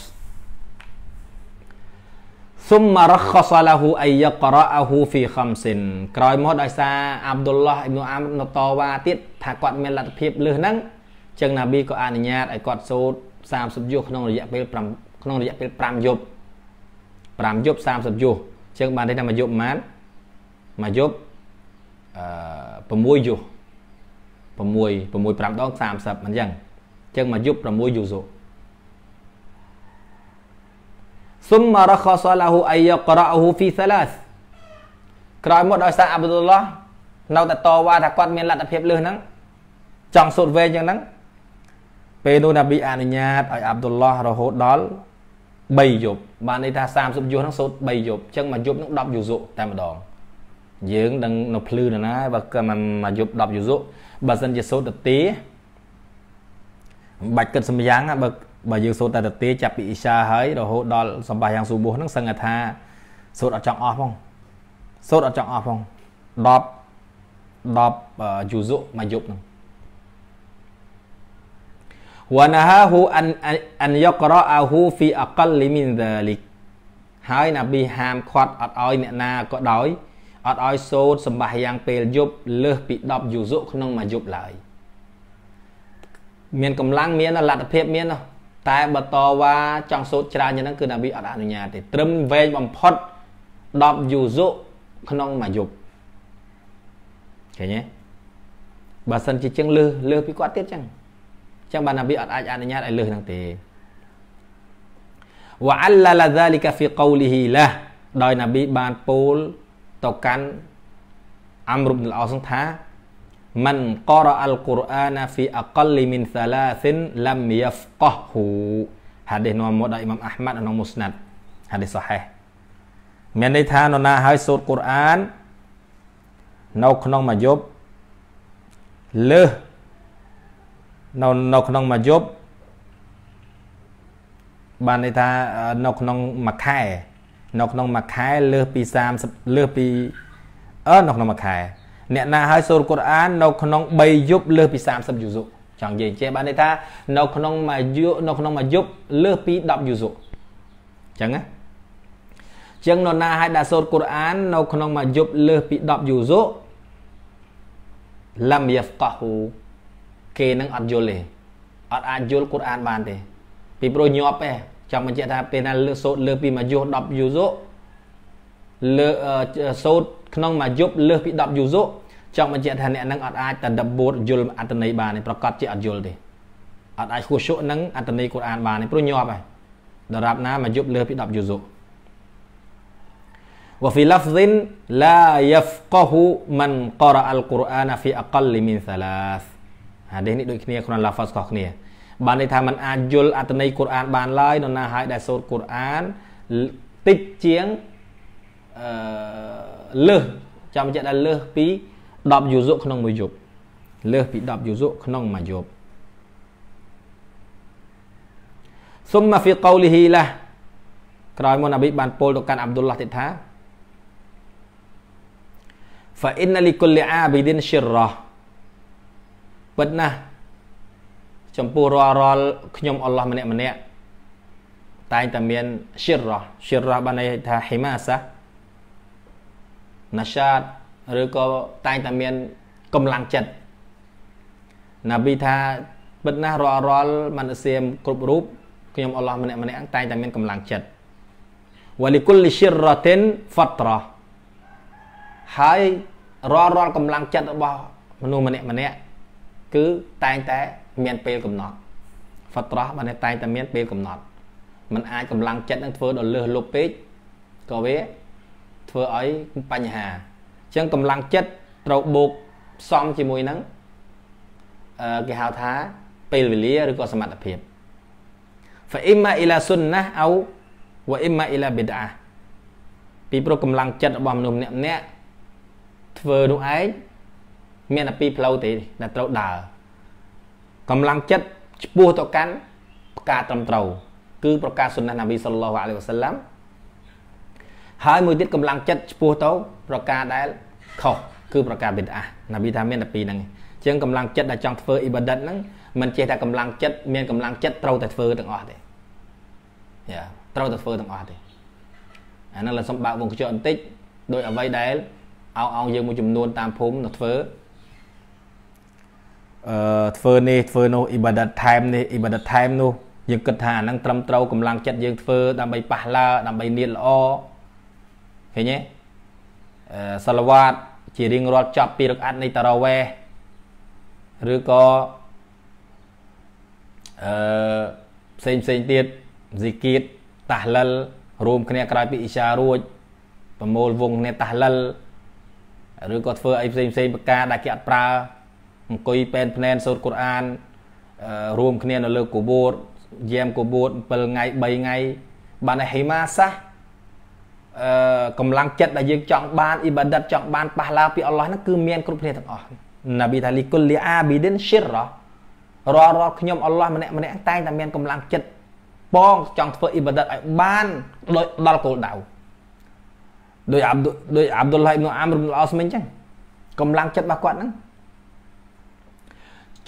សុមរខសឡាហ៊ូអាយករ៉អាហ៊ូហ្វីខំសិនក្រោយមកដោយសារអាប់ឌុលឡោះអ៊ីបនុអាមនៅតវ៉ាទៀតថាគាត់មានលទ្ធភាពលឺហ្នឹងចឹងណាប៊ីក៏អនុញ្ញាតឲ្យគាត់សូត្រ30យប់ក្នុងរយៈពេល5ក្នុងរយៈពេល5យប់5យប់30យប់ចឹងបានទេថាមួយយប់ប៉ុន្មានមួយយប់អឺ6យប់6 6 5ដង30អញ្ចឹងចឹងមួយយប់6យូសូ ثم رخص له أن يقرأه في ثلاث ក្រោយមកដោយសារអាប់ឌុលឡោះនៅតែតវ៉ាថាគាត់មានលទ្ធភាពលើសហ្នឹងចង់សូត្រវែងយ៉ាងហ្នឹងពេលនោះនប៊ីអនុញ្ញាតឲ្យអាប់ឌុលឡោះរហូតដល់3យប់បានន័យថា30យប់ហ្នឹងសូត្រ3យប់អញ្ចឹងមួយយប់ហ្នឹង10យូសុតែម្ដងយើងនឹងនៅភ្លឺនៅណាបើមួយយប់10យូសុបើសិនជាសូត្រទៅទីមិនបាច់គិតសម្យ៉ាងបើបើយើងសូត្រតែតទេចាប់ពីអ៊ីសាហើយរហូតដល់សម្បាយ៉ាងស៊ូប៊ូហ្នឹងសឹងថា សូត្រអត់ចង់អស់ផងសូត្រអត់ចង់អស់ផង10 10យូសុមួយយប់ហ្នឹងវ៉ាណាហាហ៊ូអានអានយករ៉អាហ៊ូហ្វីអកលលីមីនដាលីកហើយណាប៊ីហាមខាត់អត់ឲ្យ អ្នកណាក៏ដោយអត់ឲ្យសូត្រសម្បាយ៉ាងពេលយប់លើសពី10យូសុក្នុងមួយយប់ឡើយមានកម្លាំងមានលទ្ធភាពមានណាតែបើតវ៉ាចង់សូត្រច្រើនយ៉ាងហ្នឹងគឺណាប៊ីអត់អនុញ្ញាតទេត្រឹមវែងបំផុត10យូសុក្នុងមួយយប់ឃើញទេបើសិនជាជាងលើសលើសពីគាត់ទៀតចឹងចឹងបានណាប៊ីអត់អាចអនុញ្ញាតឲ្យលើសហ្នឹងទេវ៉ាអល្លាឡាហ្សាលីកាហ្វីកូលីហ៊ីឡាដោយណាប៊ីបានពោលទៅកាន់អាំរុបនលអោសថា man qara'a al-Qur'ana fi aqalli min thalathin lam yafqahu ហាឌីសនាំមកដោយអ៊ីម៉ាមអាហ្មាត់ក្នុងមុស្ណាត់ហាឌីសសហេះមានន័យថានរណាហើយសូត្រកូរ៉ាននៅក្នុងមួយយប់លើសនៅនៅក្នុងមួយយប់បានន័យថានៅក្នុងមួយខែនៅក្នុងមួយខែលើសពី30លើសពីអឺនៅក្នុងមួយខែអ្នកណាហើយសូត្រកូរ៉ាន នៅក្នុង3យប់លើសពី30យូសុចង់និយាយចេះបានន័យថា នៅក្នុងមួយយប់នៅក្នុងមួយយប់លើសពី10យូសុអញ្ចឹងណាជាងនរណាហើយដែលសូត្រកូរ៉ាន នៅ ក្នុងមួយយប់លើសពី10យូសុឡាំយ៉ាហ្វកហ៊ូគេនឹងអត់យល់ទេអត់អាចយល់កូរ៉ានបានទេ ពីព្រោះញាប់ទេចង់បញ្ជាក់ថាពេលណាលើសូត្រលើពីមួយយប់10យូសុលើសូត្រក្នុងមួយយប់លើសពី10យូសូចង់បញ្ជាក់ថាអ្នកនឹងអត់អាចតែដបូតយល់អត្តន័យបានទេប្រកាសជាអត់យល់ទេអត់អាចខួសុនឹងអត្តន័យកូរ៉ាន បានទេព្រោះញាប់ហើយដរាបណាមួយយប់លើសពី10យូសូ وفي لفظ لا يفقه من قرأ القرآن في أقل من ثلاث ហាដេសនេះដូចគ្នាគ្រាន់ឡាហ្វាសខុសគ្នា បានន័យថាมันអាចយល់អត្ថន័យកូរ៉ាន បានឡើយនរណាហើយដែលសូត្រកូរ៉ានតិចជាងអឺលើសចង់បញ្ជាក់ថាលើសពី10យូសុក្នុងមួយយប់លើសពី10យូសុក្នុងមួយយប់ ثم في قوله له ក្រោយមកនប៊ីបានពោលទៅកាន់អាប់ឌុលឡាទៀតថា fa inna li kulli 'abidin shirrah ពិតណាស់ចំពោះរាល់រាល់ខ្ញុំអល់ឡោះម្នាក់ម្នាក់តែងតែមាន shirrah shirrah បានន័យថា himasa ណាសាតឬក៏តែងតែមានកម្លាំងចិត្តណាប៊ីថាពិតណាស់រាល់រាល់មនុស្សគ្រប់រូបខ្ញុំអល់ឡោះម្នាក់ម្នាក់តែងតែមានកម្លាំងចិត្តវលីគុលលីឈិររ៉តិនហ្វាត់រ៉ាហើយរាល់រាល់កម្លាំងចិត្តរបស់មនុស្សម្នាក់ម្នាក់គឺតែងតែមានពេលកំណត់ហ្វាត់រ៉ាបានតែងតែមានពេលកំណត់มันអាចកម្លាំងចិត្តនឹងធ្វើដល់លើសលប់ពេកក៏វាធ្វើឲ្យបញ្ហាអញ្ចឹងកម្លាំងចិត្តត្រូវបូកផ្សំជាមួយនឹងអឺគេហៅថាពេលវេលាឬក៏សមត្ថភាព fa imma ila sunnah au wa imma ila bid'ah ពីព្រោះកម្លាំងចិត្តរបស់មនុស្សម្នាក់ម្នាក់ធ្វើនោះឯងមានតែពីរផ្លូវទេដែលត្រូវដើរកម្លាំងចិត្តឆ្ពោះទៅកាន់ប្រការត្រឹមត្រូវគឺ ប្រការសុណាស់ណាប៊ីសល្លោះអាឡៃវ៉ាសាឡាំហើយមួយទៀតកម្លាំងចិត្តឆ្ពោះទៅប្រការដែលខុសគឺប្រការបិទអាណាប៊ីថាមានតែពីរហ្នឹងអញ្ចឹងកម្លាំងចិត្តដែលចង់ធ្វើអ៊ីបាដិតហ្នឹងមិនចេះតែកម្លាំងចិត្តមានកម្លាំងចិត្តត្រូវតែធ្វើទាំងអស់ទេយ៉ាត្រូវតែធ្វើទាំងអស់ទេអាហ្នឹងឡើយសំបើកវងខ្ចក់បន្តិច ដោយអ្វីដែលអោអោយើងមួយចំនួនតាមភូមិទៅធ្វើអឺធ្វើនេះធ្វើនោះអ៊ីបាដិតថែមនេះអ៊ីបាដិតថែមនោះយើងគិតថាអាហ្នឹងត្រឹមត្រូវកម្លាំងចិត្តយើងធ្វើដើម្បីប៉ះឡាដើម្បីនៀតល្អឃើញទេសាឡាវ៉ាតជារៀងរាល់ចប់ពីរកអាត់នៃតារ៉ាវេឬក៏អឺផ្សេងផ្សេងទៀតហ្ស៊ីគីតតាហ្លលរួមគ្នាក្រោយពីអ៊ីសារួចប្រមូលវងគ្នាតាហ្លលឬក៏ធ្វើអីផ្សេងផ្សេងប្រការដែលគេអត់ប្រើអង្គុយពេនភ្នែនសូត្រកូរ៉ានរួមគ្នានៅលើកូបូតយាមកូបូត7ថ្ងៃ3ថ្ងៃបានហេម៉ាសាសកម្លាំងចិត្តដែលយើងចង់បានអ៊ីបាដិតចង់បានប៉ះឡើងពីអល់ឡោះហ្នឹងគឺមានគ្រប់គ្នាទាំងអស់ណាប៊ីថាលីគុលលីអាប៊ីឌិនឈិរររាល់រាល់ខ្ញុំអល់ឡោះម្នាក់ម្នាក់តែងតែមានកម្លាំងចិត្តបងចង់ធ្វើអ៊ីបាដិតឲ្យបានដោយដល់គោលដៅដោយអាប់ដោយអាប់ឌុលឡៃអ៊ីប៊ុនអាមរំលអស់មិញអញ្ចឹងកម្លាំងចិត្តរបស់គាត់ហ្នឹង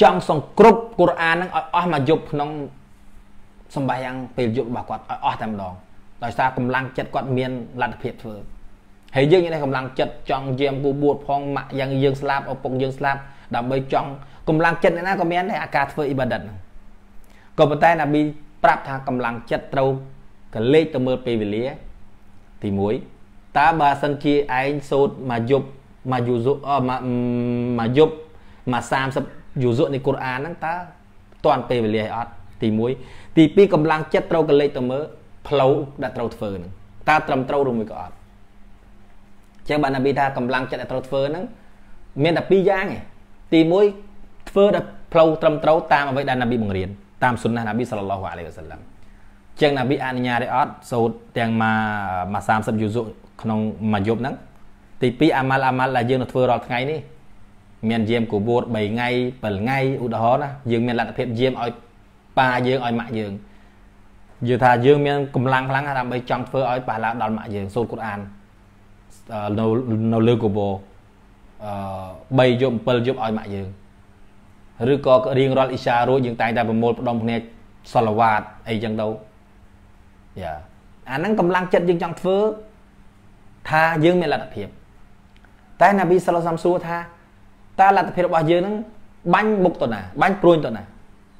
ចង់សង្គ្រប់កូរ៉ានហ្នឹងឲ្យអស់មួយយប់ក្នុងសម្បាយ៉ាង ពេលយប់របស់គាត់ឲ្យអស់តែម្ដងដោយសារកម្លាំងចិត្តគាត់មានលទ្ធភាពធ្វើហើយយើងនេះកម្លាំងចិត្តចង់យាមពូបួតផងម៉ាក់យ៉ាងយើងស្លាប់ឪពុកយើងស្លាប់ដើម្បីចង់កម្លាំងចិត្តអ្នកណាក៏មានដែរអាការធ្វើអ៊ីបាដិតក៏ប៉ុន្តែ ណាប៊ីប្រាប់ថាកម្លាំងចិត្តត្រូវកលេចទៅមើលពេលវេលាទី1តើបើសិនជាឯងសូត្រមួយយប់មួយយូសុមួយយប់មួយ30យូសុនៃកូរ៉ានហ្នឹងតើតាន់ពេលវេលាអត់ទី1ទី2កម្លាំងចិត្តត្រូវកលេចទៅមើលផ្លូវដែលត្រូវធ្វើហ្នឹងតើត្រឹមត្រូវឬមួយក៏អត់អញ្ចឹងបាននប៊ីថាកម្លាំងចិត្តដែលត្រូវធ្វើហ្នឹងមានតែពីរយ៉ាងឯងទី1ធ្វើដោយផ្លូវត្រឹមត្រូវតាមអ្វីដែលនប៊ីបង្រៀនតាមសុនណានប៊ីសល្លឡោះអាឡៃវ៉ាសាឡាំអញ្ចឹងនប៊ីអនុញ្ញាតឲ្យអត់សូត្រទាំងមួយមួយ30យូសុក្នុងមួយយប់ហ្នឹងទី2អាម៉ាល់អាម៉ាល់ដែលយើងនឹងធ្វើរាល់ថ្ងៃនេះមានយាមគូបួត3ថ្ងៃ7ថ្ងៃឧទាហរណ៍ណាយើងមានលទ្ធភាពយាមឲ្យប៉ាយើងឲ្យម៉ាក់យើងនិយាយថាយើងមានកម្លាំងខ្លាំងដើម្បីចង់ធ្វើឲ្យប៉ះឡើងដល់ម៉ាក់យើងសូត្រកូរ៉ាននៅនៅលើកូបោអឺ3យប់7យប់ឲ្យម៉ាក់យើងឬក៏រៀងរាល់អ៊ីសារួចយើងតែងតែប្រមូលផ្ដុំគ្នាសលវ៉ាតអីចឹងទៅយ៉ាអាហ្នឹងកម្លាំងចិត្តយើងចង់ធ្វើថាយើងមានលទ្ធភាព តែណាប៊ីសាឡោះសាំសួរថាតើលទ្ធភាពរបស់យើងហ្នឹងបាញ់មុខទៅណាបាញ់ព្រួញទៅណា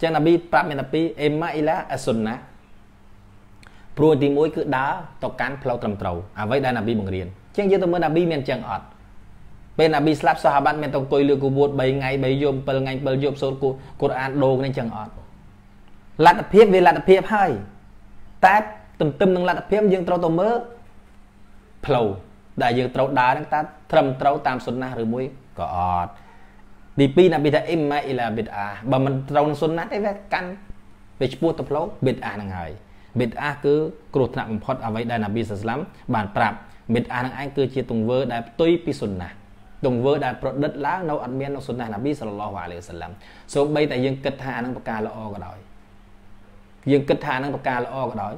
ចឹងណាប៊ីប្រាប់មានតែពីរអេម៉ាអ៊ីឡាអសុនណាព្រួយទី1គឺដើរទៅកាន់ផ្លូវត្រឹមត្រូវអ្វីដែលណាប៊ីបង្រៀនចឹងយើងទៅមើលណាប៊ីមានចឹងអត់ពេលណាប៊ីស្លាប់សាហាបាត់មានទៅអង្គុយលើគូវូត3ថ្ងៃ3យប់7ថ្ងៃ7យប់សូត្រកូរ៉ានដូងនេះចឹងអត់លទ្ធភាពវាលទ្ធភាពហើយតែទន្ទឹមនឹងលទ្ធភាពយើងត្រូវទៅមើលផ្លូវដែលយើងត្រូវដើរហ្នឹងតើត្រឹមត្រូវតាមសុនណាឬមួយក៏អត់ទី2ណាប៊ីថាអ៊ីម៉ាអ៊ីឡាប៊ីតអាបើមិនត្រូវនឹងសុនណាទេវាកាន់វាឈ្មោះទៅផ្លូវប៊ីតអាហ្នឹងហើយបិទអាគឺគ្រោះថ្នាក់បំផុតអ្វីដែលណាប៊ីសាស្លាមបានប្រាប់បិទអានឹងឯងគឺជាទង្វើដែលផ្ទុយពីសុនណាទង្វើដែលប្រឌិតឡើងនៅអត់មានក្នុងសុនណាណាប៊ីសាឡឡោះអាឡៃសាឡាំសូម្បីតែយើងគិតថាអានឹងប្រការល្អក៏ដោយយើងគិតថាអានឹងប្រការល្អក៏ដោយ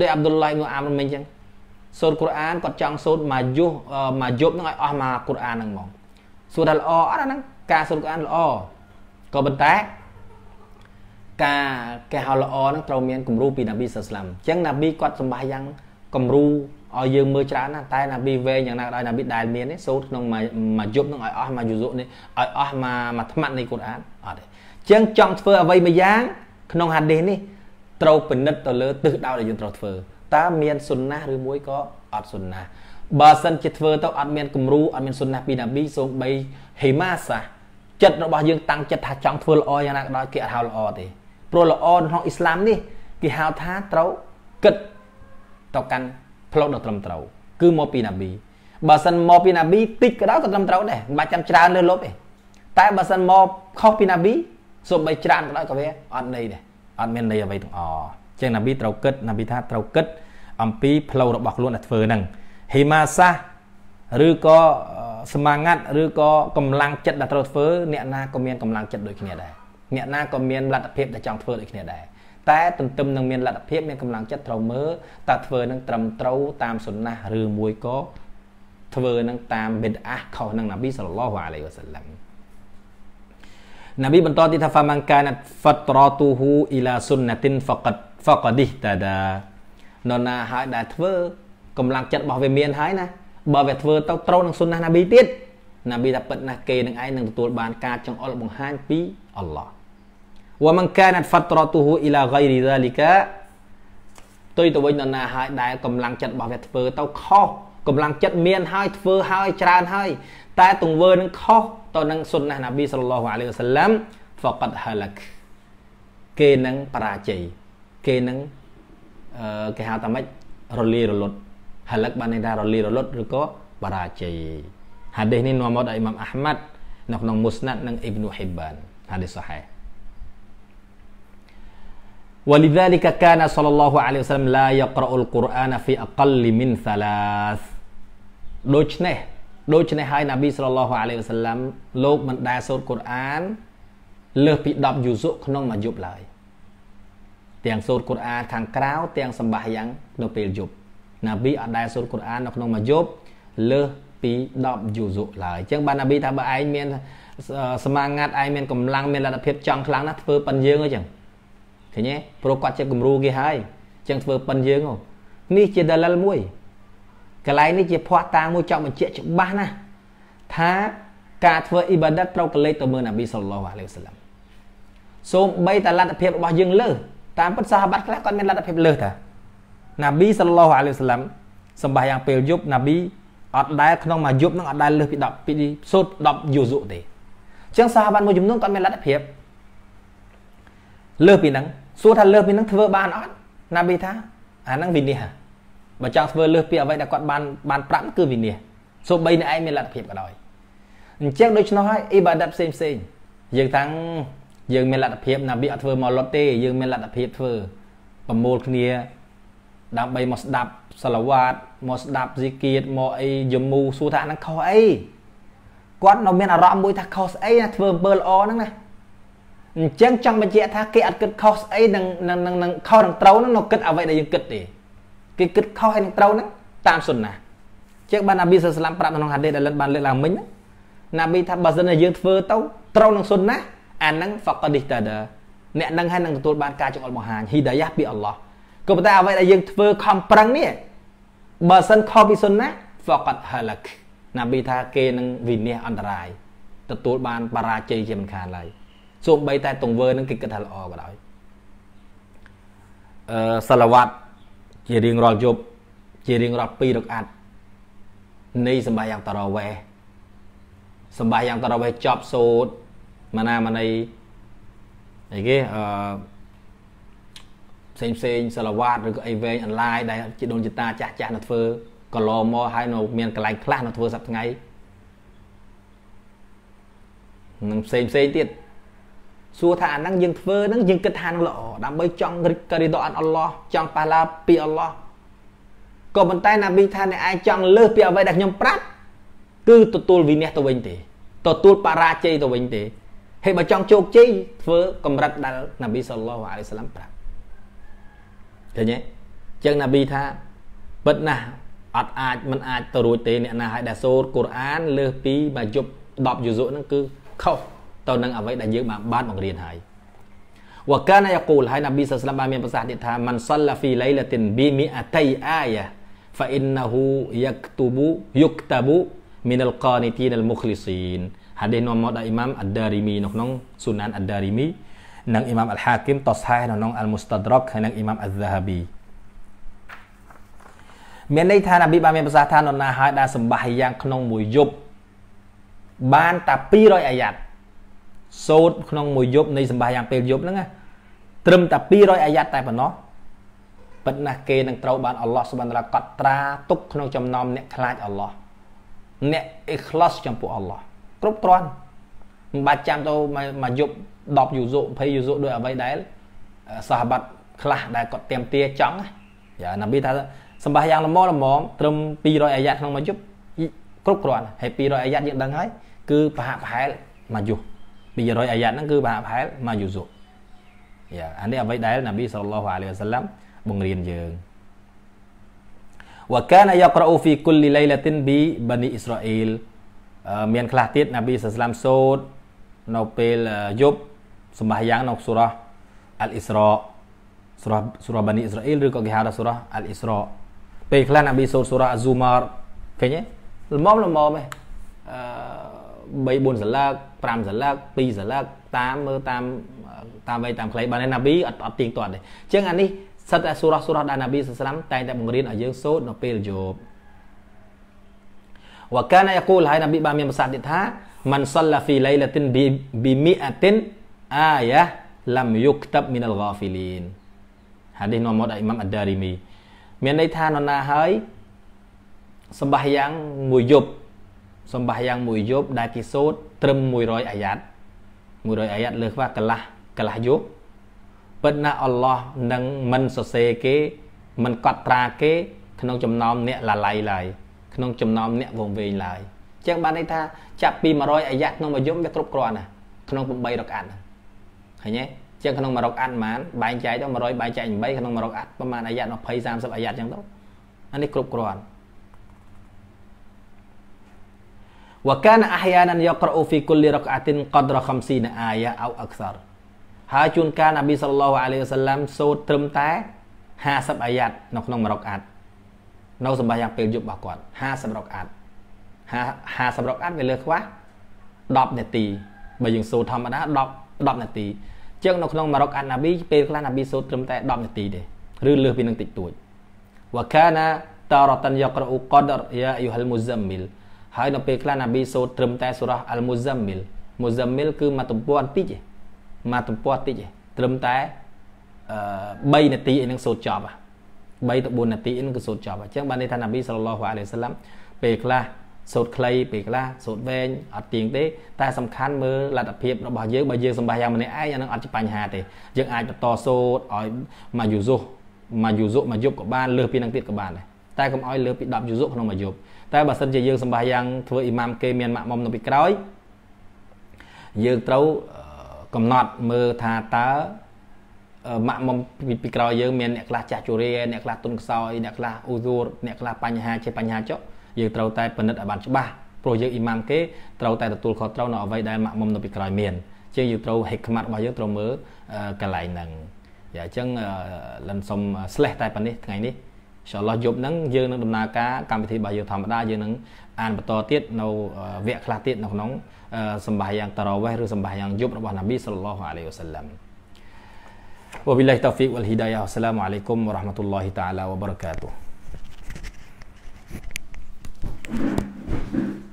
ដោយអាប់ឌុលឡៃនោះអាមមិញចឹងសូត្រកូរ៉ានគាត់ចង់សូត្រមកយុះមកយប់នឹងឲ្យអស់មកកូរ៉ានហ្នឹងហ្មងសួរថាល្អអត់អាហ្នឹងការសូត្រកូរ៉ានល្អក៏ប៉ុន្តែការកែហៅល្អនឹងត្រូវមានគំរូពីនប៊ីសាស្លាមអញ្ចឹងនប៊ីគាត់សម្បាយ៉ាងគំរូឲ្យយើងមើលច្រើនណាស់តែនប៊ីវែងយ៉ាងណាក៏ដោយនប៊ីដែលមាននេះសូត្រក្នុងមួយយប់នឹងឲ្យអស់មួយយូរនេះឲ្យអស់មួយមួយថ្មាត់នៃកូរ៉ានអត់ទេអញ្ចឹងចង់ធ្វើអ្វីមួយយ៉ាង ក្នុងហាឌីសនេះត្រូវពិនិត្យទៅលើទិសដៅដែលយើងត្រូវធ្វើតើមានសុនណាឬមួយក៏អត់សុនណាបើសិនជាធ្វើទៅអត់មានគំរូអត់មានសុនណាពីនប៊ីសូម្បីហេម៉ាសាចិត្តរបស់យើងតាំងចិត្តថាចង់ធ្វើល្អយ៉ាងណាក៏ដោយគេអត់ហៅល្អទេព្រោះល្អនៅក្នុងអ៊ីស្លាមនេះគេហៅថាត្រូវគិតទៅកាន់ផ្លូវដ៏ត្រឹមត្រូវ គឺមកពីណាប៊ីបើសិនមកពីណាប៊ីតិចក៏ដោយក៏ត្រឹមត្រូវដែរមិនបាច់ចាំច្រើនលើលប់ទេតែបើសិនមកខុសពីណាប៊ីសូម្បីច្រើនក៏ដោយក៏វាអត់ន័យដែរអត់មានន័យអ្វីទាំងអស់ចឹងណាប៊ីត្រូវគិតណាប៊ីថាត្រូវគិតអំពីផ្លូវរបស់ខ្លួនដែលធ្វើហ្នឹងហេម៉ាសាឬក៏សមាងាត់ឬក៏កម្លាំងចិត្តដែលត្រូវធ្វើអ្នកណាក៏មានកម្លាំងចិត្តដូចគ្នាដែរអ្នកណាក៏មានលទ្ធភាពដែលចង់ធ្វើដូចគ្នាដែរតែទន្ទឹមនឹងមានលទ្ធភាពមានកម្លាំងចិត្តត្រូវមើលតើធ្វើនឹងត្រឹមត្រូវតាមសុណាស់ឬមួយក៏ធ្វើ នឹងតាមបិទអាសខុសនឹងណាប៊ីសល្លោះអាឡៃវ៉ាសាឡាំណាប៊ីបន្តទៀតថាហ្វាម៉ាំងកានហ្វាត់រ៉តូហ៊ូអ៊ីឡាសុនណាទីនហ្វាកាត់ហ្វាកាឌីតាដានរណាហើយដែលធ្វើកម្លាំងចិត្តរបស់វាមានហើយណាបើវាធ្វើ ទៅត្រូវនឹងសុណាស់ណាប៊ីទៀតណាប៊ីថាពិតណាស់គេនឹងឯងនឹងទទួលបាន ការចង្អុលបង្ហាញពីអល់ឡោះវមង្កាណតហ្វតរទុហ៊ូអ៊ីឡាហ្កៃរីដាលីកាទុយទៅវិញនរណាហើយដែលកម្លាំងចិត្តរបស់វាធ្វើទៅខុសកម្លាំងចិត្តមានហើយធ្វើហើយច្រើនហើយ តែ ទង្វើនឹងខុសទៅនឹងសុនណះណាប៊ីសល្លោះអាឡៃវសាឡាំហ្វកាត់ហាឡាក់គេនឹងបរាជ័យគេនឹងគេហៅថាម៉េចរលីរលត់ហាឡាក់បានន័យថារលីរលត់ឬក៏បរាជ័យហាឌីសនេះនាំមកដោយអ៊ីម៉ាំអាហ្មាត់នៅក្នុងមុស្ណាត់និងអ៊ីប្នុហ៊ីបាន ហាឌីសសាហេហ៍ ولذلك كان صلى الله عليه وسلم لا يقرأ القرآن في أقل من ثلاث ដូច្នេះដូច្នេះហើយនប៊ីសល្លោះអាឡៃវសឡាំលោកមិនដែលសូត្រកូរ៉ាន លើសពី10យូសុក្នុងមួយយប់ឡើយទាំងសូត្រកូរ៉ាន ខាងក្រៅទាំងសម្បាយ៉ាង នៅពេលយប់នប៊ីអត់ដែលសូត្រកូរ៉ាននៅក្នុងមួយយប់លើសពី10យូសុឡើយអញ្ចឹងបាននប៊ីថាបើឯងមានសមាងាត់ឯងមានកម្លាំងមានលទ្ធភាពចង់ខ្លាំងណាស់ធ្វើប៉ុនយើងអញ្ចឹងឃើញទេព្រោះគាត់ជាគំរូគេហើយចឹងធ្វើប៉ុនយើងនេះជាដលិលមួយកន្លែងនេះជាភ័ស្តុតាងមួយចង់បញ្ជាក់ច្បាស់ណាស់ថាការធ្វើអ៊ីបាដិតត្រូវកលេចទៅមើលនប៊ីសុលឡោះអាឡៃហ៊ីវសឡាំសូមបីតលទ្ធភាពរបស់យើងលើសតាមពិតសាហាបាត់ខ្លះគាត់មានលទ្ធភាពលើសតានប៊ីសុលឡោះអាឡៃហ៊ីវសឡាំសម្បាយ៉ាងពេលយប់នប៊ីអត់ដែលក្នុងមួយយប់នឹងអត់ដែល លើសពី10ពីសូត្រ10យូសុទេអញ្ចឹងសាហាបាត់មួយចំនួនគាត់មានលទ្ធភាពលើសពីហ្នឹងសួរថាលើសពីនឹងធ្វើបានអត់ណាប៊ីថាអានឹងវិនិច្ឆ័យបើចង់ធ្វើលើសពីអ្វីដែលគាត់បានបានប្រាប់គឺវិនិច្ឆ័យសូម្បីអ្នកឯងមានលទ្ធភាពក៏ដោយអញ្ចឹងដូច្នោះហើយអ៊ីបាដាតផ្សេងផ្សេងយើងទាំងយើងមានលទ្ធភាពណាប៊ីអត់ធ្វើមកលុតទេ យើងមានលទ្ធភាពធ្វើប្រមូលគ្នាដើម្បីមកស្ដាប់សាឡាវ៉ាតមកស្ដាប់ហ្ស៊ីគៀតមកអីយមូសួរថាអានឹងខុសអីគាត់នៅមានអារម្មណ៍មួយថាខុសអីណាធ្វើអំពើល្អហ្នឹងណាអញ្ចឹងចង់បញ្ជាក់ថាគេអត់គិតខុសស្អីនឹងនឹងនឹងខុសនឹងត្រូវហ្នឹងនៅគិតអ្វីដែលយើងគិតទេគេគិតខុសហើយនឹងត្រូវហ្នឹងតាមសុនណាចឹងបានអាប៊ីសាស្លាមប្រាប់ក្នុងហាឌីសដែលលិនបានលើកឡើងមិញណាប៊ីថាបើសិនជាយើងធ្វើទៅត្រូវនឹងសុនណាអាហ្នឹងហ្វកឌីសតាដាអ្នកនឹងហើយនឹងទទួលបានការចង្អុលបង្ហាញហ៊ីដាយ៉ាពីអល់ឡោះក៏ប៉ុន្តែអ្វីដែលយើងធ្វើខំប្រឹងនេះបើសិនខុសពីសុនណាហ្វកតហាឡាក់ណាប៊ីថាគេនឹងវិនាសអន្តរាយទទួលបានបរាជ័យជាមិនខានឡើយទោះបីតែទង្វើនឹងគេគិតថាល្អក៏ដោយអឺសាឡាវ៉ាត់ជារៀងរាល់យប់ជារៀងរាល់2រកអាត់នៃសម្បាយ៉ាងតារវេសម្បាយ៉ាងតារវេចប់សូត្រមណាមណីអីគេអឺផ្សេងផ្សេងសាឡាវ៉ាត់ឬក៏អីវែងអនឡាញដែលជាដូនចតាចាស់ចាស់នៅធ្វើកន្លងមកហើយនៅមានកន្លែងខ្លះនៅធ្វើសប្តាហ៍ថ្ងៃនឹងផ្សេងផ្សេងទៀតសួរថាអាហ្នឹងយើងធ្វើហ្នឹងយើងគិតថានឹងល្អដើម្បីចង់រិទ្ធការីដអានអល់ឡោះចង់ប៉ះឡាពីអល់ឡោះក៏ប៉ុន្តែណាប៊ីថាអ្នកឯងចង់លើសពីអ្វីដែលខ្ញុំប្រាប់គឺ ទទួលវិន័យទៅវិញទេទទួលបរាជ័យទៅវិញទេហើយបើចង់ជោគជ័យធ្វើកម្រិតដែលណាប៊ីសល្លោះអាឡៃសាឡាំប្រាប់ឃើញទេចឹងណាប៊ីថាពិតណាស់អត់អាចមិនអាចទៅរួចទេ អ្នកណាឲ្យដែលសូត្រកូរ៉ាន លើសពីមួយយប់10យូសុហ្នឹងគឺខុសទៅនឹងអ្វីដែលយើងបានបានបង្រៀនហើយវកានយ៉ាកូលហើយនប៊ីសាសឡាមបានមានប្រសាសន៍ទៀតថាមិនសល្លាហ្វីឡៃឡាទីនប៊ីមីអតៃអាយ៉ាហ្វាអ៊ីនណាហ៊ូយ៉ាកទូប៊ូយុកតាប៊ូមីនលកានីទីនលមុខលីស៊ីនហាឌីសនាំមកដោយអ៊ីម៉ាមអាដារីមីនៅក្នុងស៊ូណានអាដារីមីនិងអ៊ីម៉ាមអលហាគីមតសហេនៅក្នុងអលមូស្តាដរកហើយនិងអ៊ីម៉ាមអាហ្សាហាប៊ីមានន័យថានប៊ីបានមានប្រសាសន៍ថានរណាហើយដែលសម្បាសយ៉ាងក្នុងមួយយប់បានតែ200អាយ៉ាត់សូត្រក្នុងមួយយប់នៃសម្បាយ៉ាងពេលយប់ហ្នឹងណាត្រឹមតែ200អាយ៉ាត់តែប៉ុណ្ណោះិតណាស់គេនឹងត្រូវបានអល់ឡោះសុបានរកត់ត្រាទុកក្នុងចំណោមអ្នកខ្លាចអល់ឡោះអ្នកអ៊ីខ្លាសចំពោះអល់ឡោះគ្រប់គ្រាន់មិនបាច់ចាំទៅមកយប់10យូសូ20យូសូដោយអ្វីដែលសាហាបខ្លះដែលគាត់ទៀមទាចង់យ៉ាណាប៊ីថាសម្បាយ៉ាងល្មមល្មមត្រឹម200អាយ៉ាត់ក្នុងមួយយប់គ្រប់គ្រាន់ហើយ200អាយ៉ាត់យើងដឹងហើយគឺប្រហាក់ប្រហែលមួយយប់200អាយ៉ាត់ហ្នឹងគឺប្រហែលមកយូស៊ុបយ៉ាអានេះអ្វីដែលនប៊ីសល្លោះអាឡៃវ៉ាសាឡាំបង្រៀនយើង وكان يقرأ في كل ليلة ببني إسرائيل មានខ្លះទៀតនប៊ីសាសឡាមសូត្រនៅពេលយប់សម្បាយ៉ាងនៅសូរ៉ាអលអ៊ីស្រ៉ាសូរ៉ាសូរ៉ាបានីអ៊ីស្រាអ៊ីលឬក៏គេហៅថាសូរ៉ាអលអ៊ីស្រ៉ាពេលខ្លះនប៊ីសូត្រសូរ៉ាអាហ្ស៊ូម៉ារឃើញទេល្មមល្មមឯអឺ3 4សន្លឹក5សន្លឹក2សន្លឹកតាមមើលតាមតាមវ័យតាមខ្លីបានណាប៊ីអត់អត់ទៀងទាត់ទេអញ្ចឹងអានេះសិតតែសូរ៉ាសូរ៉ាដែលណាប៊ីសស្រាំតែតែបង្រៀនឲ្យយើងសូត្រនៅពេលយប់វកានយ៉ាគូលហើយណាប៊ីបានមានប្រសាសន៍ទៀតថាម៉ាន់សល្លាហ្វីឡៃឡាទីនប៊ីមីអាទីនអាយ៉ាឡាំយុគតាប់មីនលហ្គាហ្វីលីនហាឌីសនាំមកដោយអ៊ីម៉ាំអាដារីមីមានន័យថានរណាហើយសម្បាយ៉ាងមួយយប់សម្បាសយ៉ាងមួយយប់ដែលគេសូត្រត្រឹម100អាយ៉ាត់100អាយ៉ាត់លើខ្វះកន្លះកន្លះយប់ពិតណាស់អល់ឡោះនឹងមិនសរសេរគេ មិនកត់ត្រាគេ ក្នុងចំណោមអ្នកឡាល័យឡើយក្នុងចំណោមអ្នកវងវែងឡើយអញ្ចឹងបានន័យថាចាប់ពី100អាយ៉ាត់ក្នុងមួយយប់វាគ្រប់គ្រាន់ណាក្នុង8រកអាត់ឃើញទេចឹងក្នុង100អាត់ប្រហែលបែងចែកទៅ100បែងចែក8ក្នុង100អាត់ប្រហែលអាយ៉ាត់20 30អាយ៉ាត់ចឹងទៅអានេះគ្រប់គ្រាន់ وكان احيانا يقرأ في كل ركعة قدر 50 آية أو أكثر ហើយជួនកាលនប៊ីសល្លោះអាឡៃវសាឡាំសូត្រត្រឹមតែ50អាយ៉ាត់នៅក្នុងមួយរកអាត់នៅសម្រាប់យ៉ាងពេលយប់របស់គាត់50រកអាត់50រកអាត់វាលើខ្វះ10នាទីបើយើងសូត្រធម្មតា10 10នាទីចឹងនៅក្នុងមួយរកអាត់នប៊ីពេលខ្លះនប៊ីសូត្រត្រឹមតែ10នាទីទេ ឬលើសពីនឹងតិចតួចវកាណាតារតានយ៉ាក្រអ៊ូកដរយ៉ាអាយូហលមូซัมមីលហើយដល់ពេលខ្លះណាប៊ីសូត្រត្រឹមតែសូរ៉ាអលមូសាមីលមូសាមីលគឺមួយទំព័របន្តិចមួយទំព័របន្តិចត្រឹមតែ3នាទីឯនឹងសូត្រចប់3ទៅ4នាទីនឹងគឺសូត្រចប់អញ្ចឹងបានន័យថាណាប៊ីសល្លោះអាឡៃសាឡាំពេលខ្លះសូត្រខ្លីពេលខ្លះសូត្រវែងអត់ទៀងទេតែសំខាន់មើលលទ្ធភាពរបស់យើងបើយើងសម្បាយ៉ាងម្នាក់ឯងអានឹងអត់ជាបញ្ហាទេយើងអាចបន្តសូត្រឲ្យមួយយូសុមួយយូសុមួយយប់ក៏បានលើសពីនឹងទៀតក៏បានដែរតែកុំឲ្យលើសពី10យូសុក្នុងមួយយប់តែបើសិនជាយើងសម្បាយ៉ាងធ្វើអ៊ីម៉ាមគេមានម៉ាក់មុំនៅពីក្រោយយើងត្រូវកំណត់មើលថាតើម៉ាក់មុំពីក្រោយយើងមានអ្នកខ្លះចាស់ជរាអ្នកខ្លះទុនខ្សោយអ្នកខ្លះអ៊ូស៊ូរអ្នកខ្លះបញ្ហាជាបញ្ហាចុះយើងត្រូវតែពិនិត្យឲ្យបានច្បាស់ព្រោះយើងអ៊ីម៉ាមគេត្រូវតែទទួលខុសត្រូវនៅអ្វីដែលម៉ាក់មុំនៅពីក្រោយមានជាងយើងត្រូវហេកខ្មាត់របស់យើងត្រូវមើលកន្លែងហ្នឹងយ៉ាអញ្ចឹងលិនសុំ slash តែប៉ុណ្្នេះថ្ងៃនេះអ៊ីនសាឡោះយប់ហ្នឹងយើងនឹងដំណើរការកម្មវិធីរបស់យើងធម្មតាយើងនឹងអានបន្តទៀតនៅវគ្គខ្លះទៀតនៅក្នុងសម្បាយ៉ាងតារ៉ាវេះឬសម្បាយ៉ាងយប់របស់នប៊ីសាឡឡោះអាឡៃវ៉ាសាឡាំ Wabillahi taufiq wal hidayah. Wassalamualaikum warahmatullahi taala wabarakatuh.